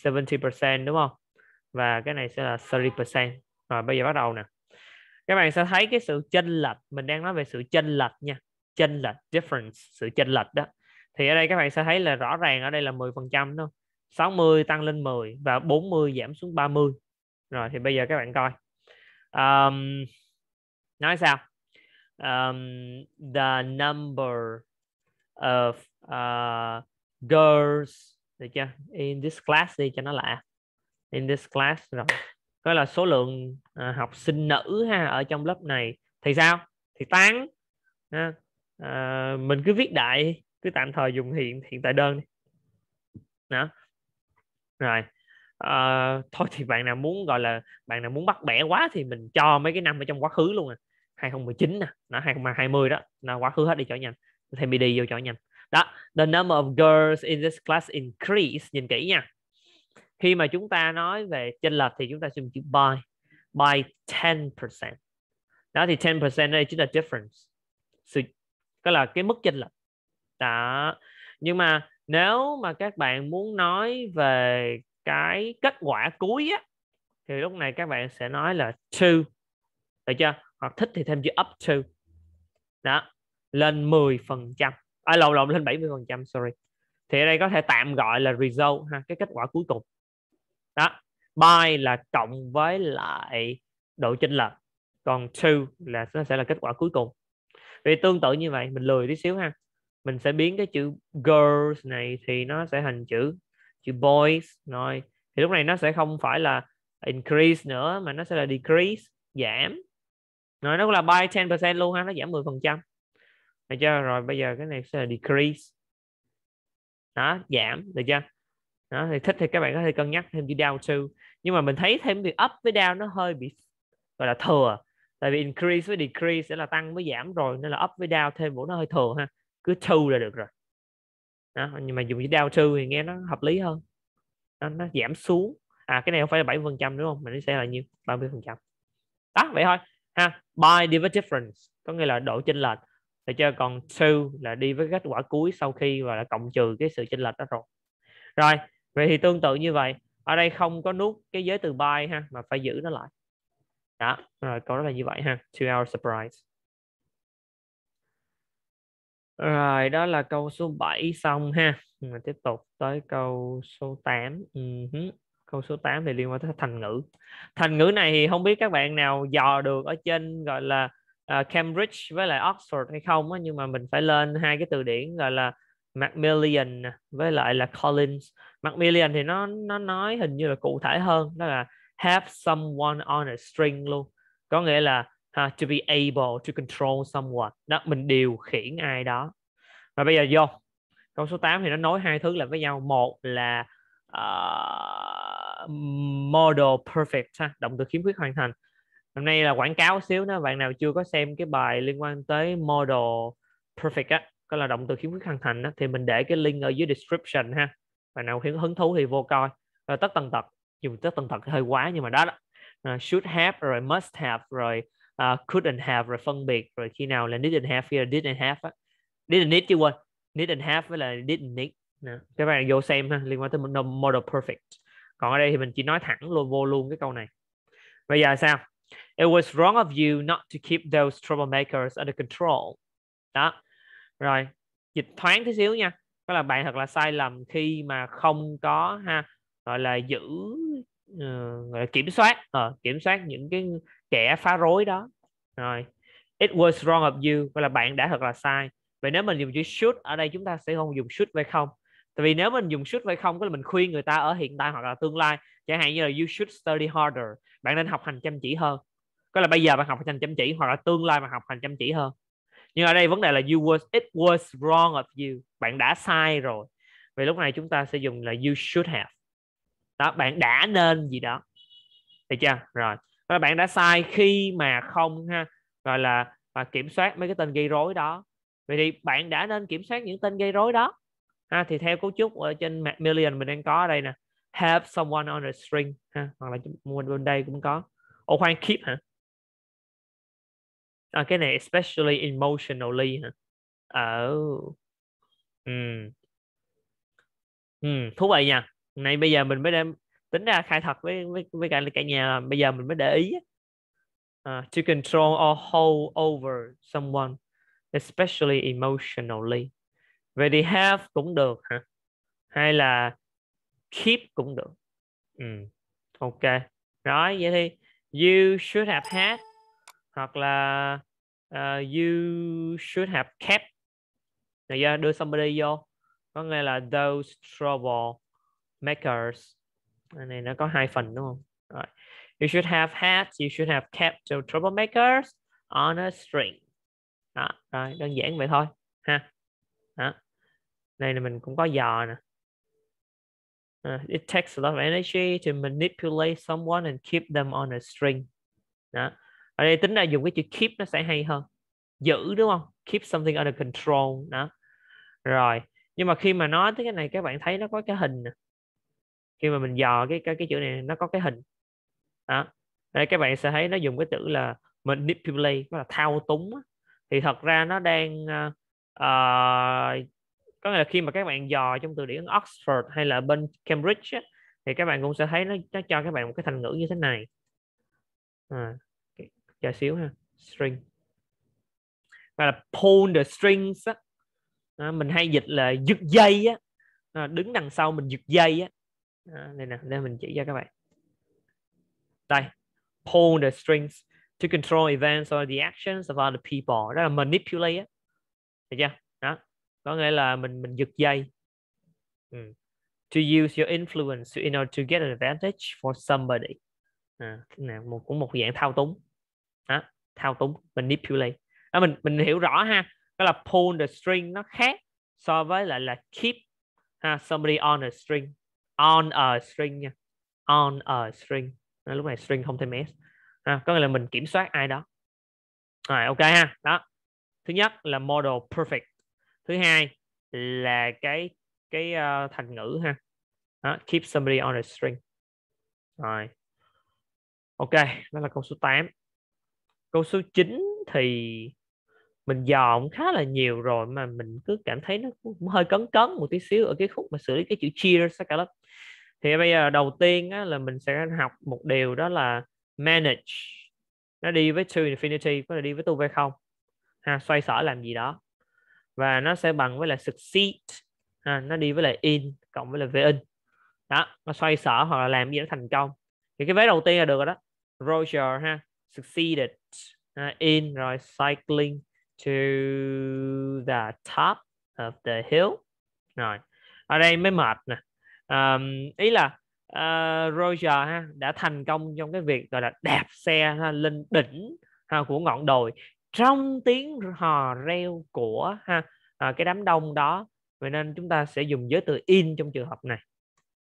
70% đúng không và cái này sẽ là 30% rồi bây giờ bắt đầu nè các bạn sẽ thấy cái sự chênh lệch mình đang nói về sự chênh lệch nha chênh lệch difference sự chênh lệch đó thì ở đây các bạn sẽ thấy là rõ ràng ở đây là 10 phần trăm đúng không 60 tăng lên 10 và 40 giảm xuống 30 rồi thì bây giờ các bạn coi um, nói sao um, the number of uh, girls được chưa in this class đi cho nó lạ in this class rồi coi là số lượng uh, học sinh nữ ha ở trong lớp này thì sao thì tán Uh, à, mình cứ viết đại cứ tạm thời dùng hiện hiện tại đơn đi đó rồi uh, thôi thì bạn nào muốn gọi là bạn nào muốn bắt bẻ quá thì mình cho mấy cái năm ở trong quá khứ luôn à 2019 nè, nó 2020 đó, là quá khứ hết đi cho nhanh. Thêm BD vô cho nhanh. Đó, the number of girls in this class increase nhìn kỹ nha. Khi mà chúng ta nói về chênh lệch thì chúng ta dùng chữ by by 10%. Đó thì 10% đây chính là difference. Sự có là cái mức chênh lệch. Đó. Nhưng mà nếu mà các bạn muốn nói về cái kết quả cuối á thì lúc này các bạn sẽ nói là two được chưa hoặc thích thì thêm chữ up to đó lên 10 phần trăm à, lộn lộn lên 70 phần trăm sorry thì ở đây có thể tạm gọi là result ha cái kết quả cuối cùng đó by là cộng với lại độ chênh lệch còn to là nó sẽ là kết quả cuối cùng vì tương tự như vậy mình lười tí xíu ha mình sẽ biến cái chữ girls này thì nó sẽ thành chữ chữ boys rồi thì lúc này nó sẽ không phải là increase nữa mà nó sẽ là decrease giảm rồi nó cũng là buy 10% luôn ha nó giảm 10% được chưa rồi bây giờ cái này sẽ là decrease đó giảm được chưa đó thì thích thì các bạn có thể cân nhắc thêm chữ down to nhưng mà mình thấy thêm việc up với down nó hơi bị gọi là thừa tại vì increase với decrease sẽ là tăng với giảm rồi nên là up với down thêm bộ nó hơi thừa ha cứ to là được rồi đó, nhưng mà dùng cái down to thì nghe nó hợp lý hơn đó, nó giảm xuống à cái này không phải là bảy phần trăm đúng không mà nó sẽ là nhiêu ba mươi phần trăm đó vậy thôi ha by đi difference có nghĩa là độ chênh lệch để cho còn true là đi với kết quả cuối sau khi và là cộng trừ cái sự chênh lệch đó rồi rồi vậy thì tương tự như vậy ở đây không có nút cái giới từ by ha mà phải giữ nó lại đó rồi câu đó là như vậy ha two hour surprise rồi đó là câu số 7 xong ha mà tiếp tục tới câu số 8 uh-huh. Ừ câu số 8 thì liên quan tới thành ngữ thành ngữ này thì không biết các bạn nào dò được ở trên gọi là à, Cambridge với lại Oxford hay không á, nhưng mà mình phải lên hai cái từ điển gọi là Macmillan với lại là Collins Macmillan thì nó nó nói hình như là cụ thể hơn đó là have someone on a string luôn có nghĩa là ha à, to be able to control someone đó mình điều khiển ai đó và bây giờ vô câu số 8 thì nó nói hai thứ lại với nhau một là uh, model perfect ha động từ khiếm khuyết hoàn thành hôm nay là quảng cáo xíu nữa bạn nào chưa có xem cái bài liên quan tới model perfect á có là động từ khiếm khuyết hoàn thành á, thì mình để cái link ở dưới description ha bạn nào hiểu hứng thú thì vô coi rồi tất tần tật dùng tất tần tật hơi quá nhưng mà đó, đó. Uh, should have rồi must have rồi uh, couldn't have rồi phân biệt rồi khi nào là didn't have kia didn't have á. didn't need chứ quên didn't have với là didn't need nè các bạn vô xem ha liên quan tới model perfect còn ở đây thì mình chỉ nói thẳng luôn vô luôn cái câu này bây giờ sao it was wrong of you not to keep those troublemakers under control đó rồi dịch thoáng tí xíu nha đó là bạn thật là sai lầm khi mà không có ha gọi là giữ uh, kiểm soát uh, kiểm soát những cái kẻ phá rối đó rồi it was wrong of you gọi là bạn đã thật là sai vậy nếu mình dùng chữ should ở đây chúng ta sẽ không dùng should hay không tại vì nếu mình dùng should phải không có là mình khuyên người ta ở hiện tại hoặc là tương lai chẳng hạn như là you should study harder bạn nên học hành chăm chỉ hơn có là bây giờ bạn học hành chăm chỉ hoặc là tương lai bạn học hành chăm chỉ hơn nhưng ở đây vấn đề là you was it was wrong of you bạn đã sai rồi vì lúc này chúng ta sẽ dùng là you should have đó bạn đã nên gì đó được chưa rồi đó là bạn đã sai khi mà không ha gọi là và kiểm soát mấy cái tên gây rối đó vậy thì bạn đã nên kiểm soát những tên gây rối đó ha, thì theo cấu trúc ở trên Macmillan mình đang có ở đây nè have someone on a string ha hoặc là mua bên đây cũng có ồ khoan keep hả à, cái này especially emotionally hả ở ờ. oh. ừ. ừ thú vị nha này bây giờ mình mới đem tính ra khai thật với với, với cả cả nhà bây giờ mình mới để ý uh, to control or hold over someone especially emotionally vậy thì have cũng được hả hay là keep cũng được ừ. ok rồi vậy thì you should have had hoặc là uh, you should have kept rồi giờ đưa somebody vô có nghĩa là those trouble makers này nó có hai phần đúng không rồi you should have had you should have kept the troublemakers on a string đó, rồi đơn giản vậy thôi ha đó. này là mình cũng có dò nè uh, it takes a lot of energy to manipulate someone and keep them on a string đó ở đây tính ra dùng cái chữ keep nó sẽ hay hơn giữ đúng không keep something under control đó rồi nhưng mà khi mà nói tới cái này các bạn thấy nó có cái hình nè. khi mà mình dò cái cái cái chữ này nó có cái hình đó đây các bạn sẽ thấy nó dùng cái chữ là manipulate là thao túng thì thật ra nó đang ờ, Ờ, có nghĩa là khi mà các bạn dò trong từ điển Oxford hay là bên Cambridge thì các bạn cũng sẽ thấy nó, nó cho các bạn một cái thành ngữ như thế này à, chờ xíu ha string gọi là pull the strings á. À, mình hay dịch là giật dây á à, đứng đằng sau mình giật dây á à, đây nè để mình chỉ cho các bạn đây pull the strings to control events or the actions of other people đó là manipulate á được chưa đó có nghĩa là mình mình giật dây ừ. to use your influence in order to get an advantage for somebody à, một cũng một dạng thao túng đó thao túng manipulate đó, à, mình mình hiểu rõ ha đó là pull the string nó khác so với lại là keep ha somebody on a string on a string nha on a string lúc này string không thêm s có nghĩa là mình kiểm soát ai đó rồi ok ha đó thứ nhất là model perfect thứ hai là cái cái uh, thành ngữ ha đó, keep somebody on a string rồi ok đó là câu số 8 câu số 9 thì mình dò cũng khá là nhiều rồi mà mình cứ cảm thấy nó cũng hơi cấn cấn một tí xíu ở cái khúc mà xử lý cái chữ cheer cả lớp thì bây giờ đầu tiên á, là mình sẽ học một điều đó là manage nó đi với to infinity có thể đi với tu v không ha, xoay sở làm gì đó và nó sẽ bằng với là succeed ha, nó đi với là in cộng với là vin đó nó xoay sở hoặc là làm gì nó thành công thì cái vé đầu tiên là được rồi đó Roger ha succeeded uh, in rồi cycling to the top of the hill rồi ở đây mới mệt nè um, ý là uh, Roger ha đã thành công trong cái việc gọi là đạp xe ha, lên đỉnh ha, của ngọn đồi trong tiếng hò reo của ha à, cái đám đông đó vậy nên chúng ta sẽ dùng giới từ in trong trường hợp này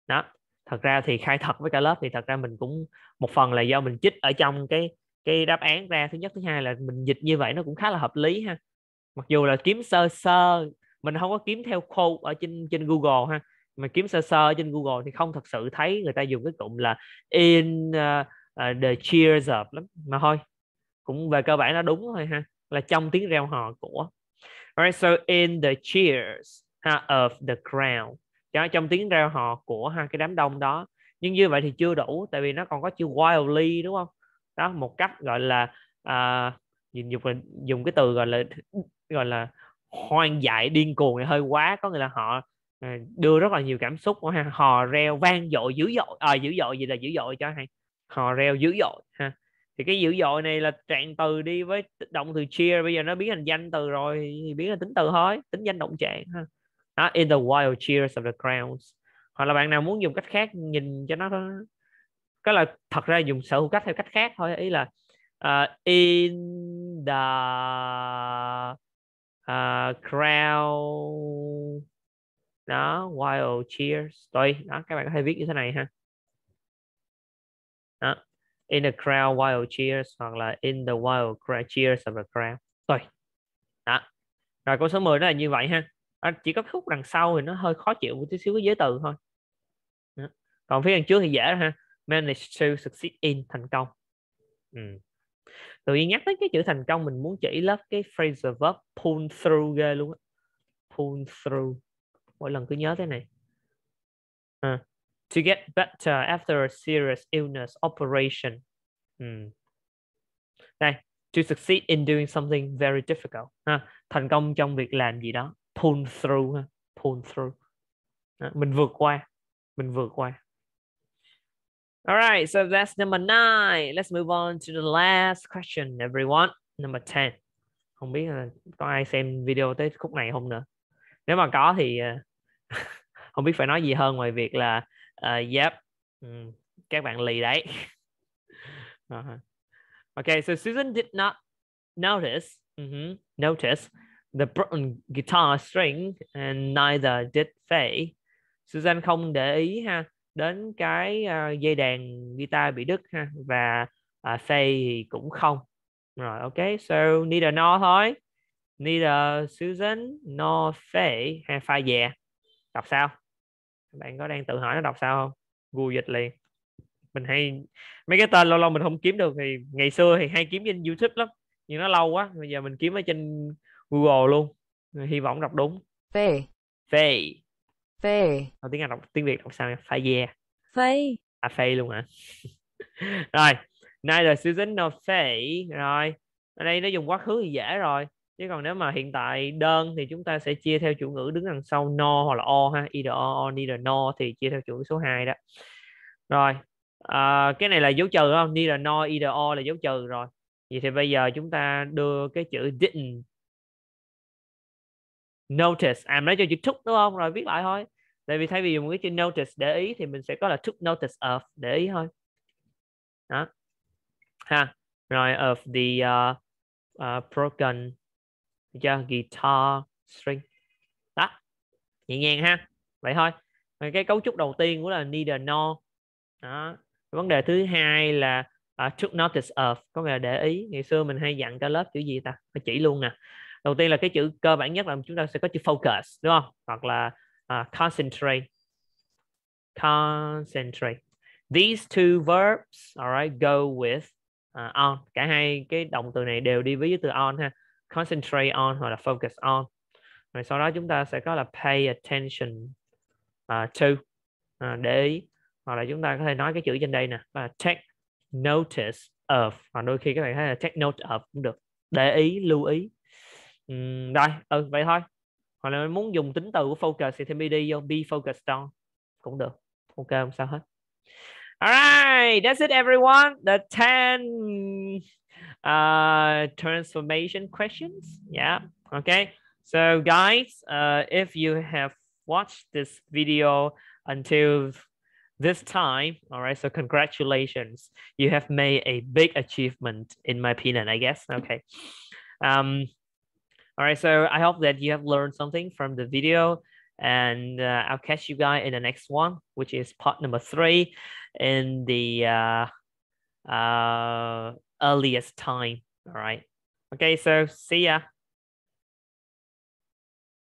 đó thật ra thì khai thật với cả lớp thì thật ra mình cũng một phần là do mình chích ở trong cái cái đáp án ra thứ nhất thứ hai là mình dịch như vậy nó cũng khá là hợp lý ha mặc dù là kiếm sơ sơ mình không có kiếm theo quote ở trên trên Google ha mà kiếm sơ sơ trên Google thì không thật sự thấy người ta dùng cái cụm là in uh, uh, the cheers up lắm mà thôi cũng về cơ bản nó đúng thôi ha là trong tiếng reo hò của alright so in the cheers ha, of the crowd đó, trong tiếng reo hò của ha cái đám đông đó nhưng như vậy thì chưa đủ tại vì nó còn có chữ wildly đúng không đó một cách gọi là à, dùng dùng cái từ gọi là gọi là hoang dại điên cuồng hơi quá có nghĩa là họ à, đưa rất là nhiều cảm xúc ha hò reo vang dội dữ dội à, dữ dội gì là dữ dội cho hay hò reo dữ dội ha thì cái dữ dội này là trạng từ đi với động từ cheer bây giờ nó biến thành danh từ rồi thì biến thành tính từ thôi tính danh động trạng ha đó, in the wild cheers of the crowds hoặc là bạn nào muốn dùng cách khác nhìn cho nó cái là thật ra dùng sở hữu cách theo cách khác thôi ý là uh, in the uh, ờ, crowd đó wild cheers rồi đó các bạn có thể viết như thế này ha in the crowd while cheers hoặc là in the wild crowd cheers of the crowd rồi đó rồi câu số 10 nó là như vậy ha à, chỉ có khúc đằng sau thì nó hơi khó chịu một tí xíu cái giới từ thôi đó. còn phía đằng trước thì dễ ha manage to succeed in thành công ừ. tự nhiên nhắc tới cái chữ thành công mình muốn chỉ lớp cái phrase verb pull through ghê luôn á pull through mỗi lần cứ nhớ thế này à, to get better after a serious illness operation. Hmm. Này, to succeed in doing something very difficult. Ha. Thành công trong việc làm gì đó. Pull through. Ha. Pull through. Ha. Mình vượt qua. Mình vượt qua. All right, so that's number nine. Let's move on to the last question, everyone. Number ten. Không biết là có ai xem video tới khúc này không nữa. Nếu mà có thì ờ, không biết phải nói gì hơn ngoài việc là uh, yep ừ, các bạn lì đấy uh-huh. okay so Susan did not notice mm-hmm, notice the broken guitar string and neither did Faye Susan không để ý ha đến cái uh, dây đàn guitar bị đứt ha và uh, Faye thì cũng không rồi ok so neither nor thôi neither Susan nor Faye hay pha dè đọc sao bạn có đang tự hỏi nó đọc sao không google dịch liền mình hay mấy cái tên lâu lâu mình không kiếm được thì ngày xưa thì hay kiếm trên youtube lắm nhưng nó lâu quá bây giờ mình kiếm ở trên google luôn Mình hy vọng đọc đúng phê phê phê Ở tiếng anh đọc tiếng việt đọc sao nhỉ phê yeah. phê à phê luôn hả rồi neither Susan nor phê rồi ở đây nó dùng quá khứ thì dễ rồi chứ còn nếu mà hiện tại đơn thì chúng ta sẽ chia theo chủ ngữ đứng đằng sau no hoặc là o ha either o, or neither no thì chia theo chủ ngữ số 2 đó rồi à, cái này là dấu trừ không neither no either o là dấu trừ rồi vậy thì bây giờ chúng ta đưa cái chữ didn't notice à nói cho chữ took đúng không rồi viết lại thôi tại vì thay vì dùng cái chữ notice để ý thì mình sẽ có là took notice of để ý thôi đó ha rồi of the uh, uh, broken được chưa guitar string đó nhẹ nhàng ha vậy thôi cái cấu trúc đầu tiên của là need a know đó vấn đề thứ hai là uh, took notice of có nghĩa là để ý ngày xưa mình hay dặn cho lớp chữ gì ta phải chỉ luôn nè đầu tiên là cái chữ cơ bản nhất là chúng ta sẽ có chữ focus đúng không hoặc là uh, concentrate concentrate these two verbs alright go with uh, on cả hai cái động từ này đều đi với từ on ha concentrate on hoặc là focus on rồi sau đó chúng ta sẽ có là pay attention uh, to uh, để ý hoặc là chúng ta có thể nói cái chữ trên đây nè là take notice of hoặc đôi khi các bạn thấy là take note of cũng được để ý lưu ý uhm, rồi ừ, vậy thôi hoặc là muốn dùng tính từ của focus thì thêm đi vô be focused on cũng được ok không sao hết alright that's it, everyone. The 10 uh, transformation questions. Yeah, okay. So guys, uh, if you have watched this video until this time, all right, so congratulations. You have made a big achievement in my opinion, I guess. Okay. Um, all right, so I hope that you have learned something from the video and uh, I'll catch you guys in the next one, which is part number three in the uh, uh, earliest time. All right. Okay, so see ya.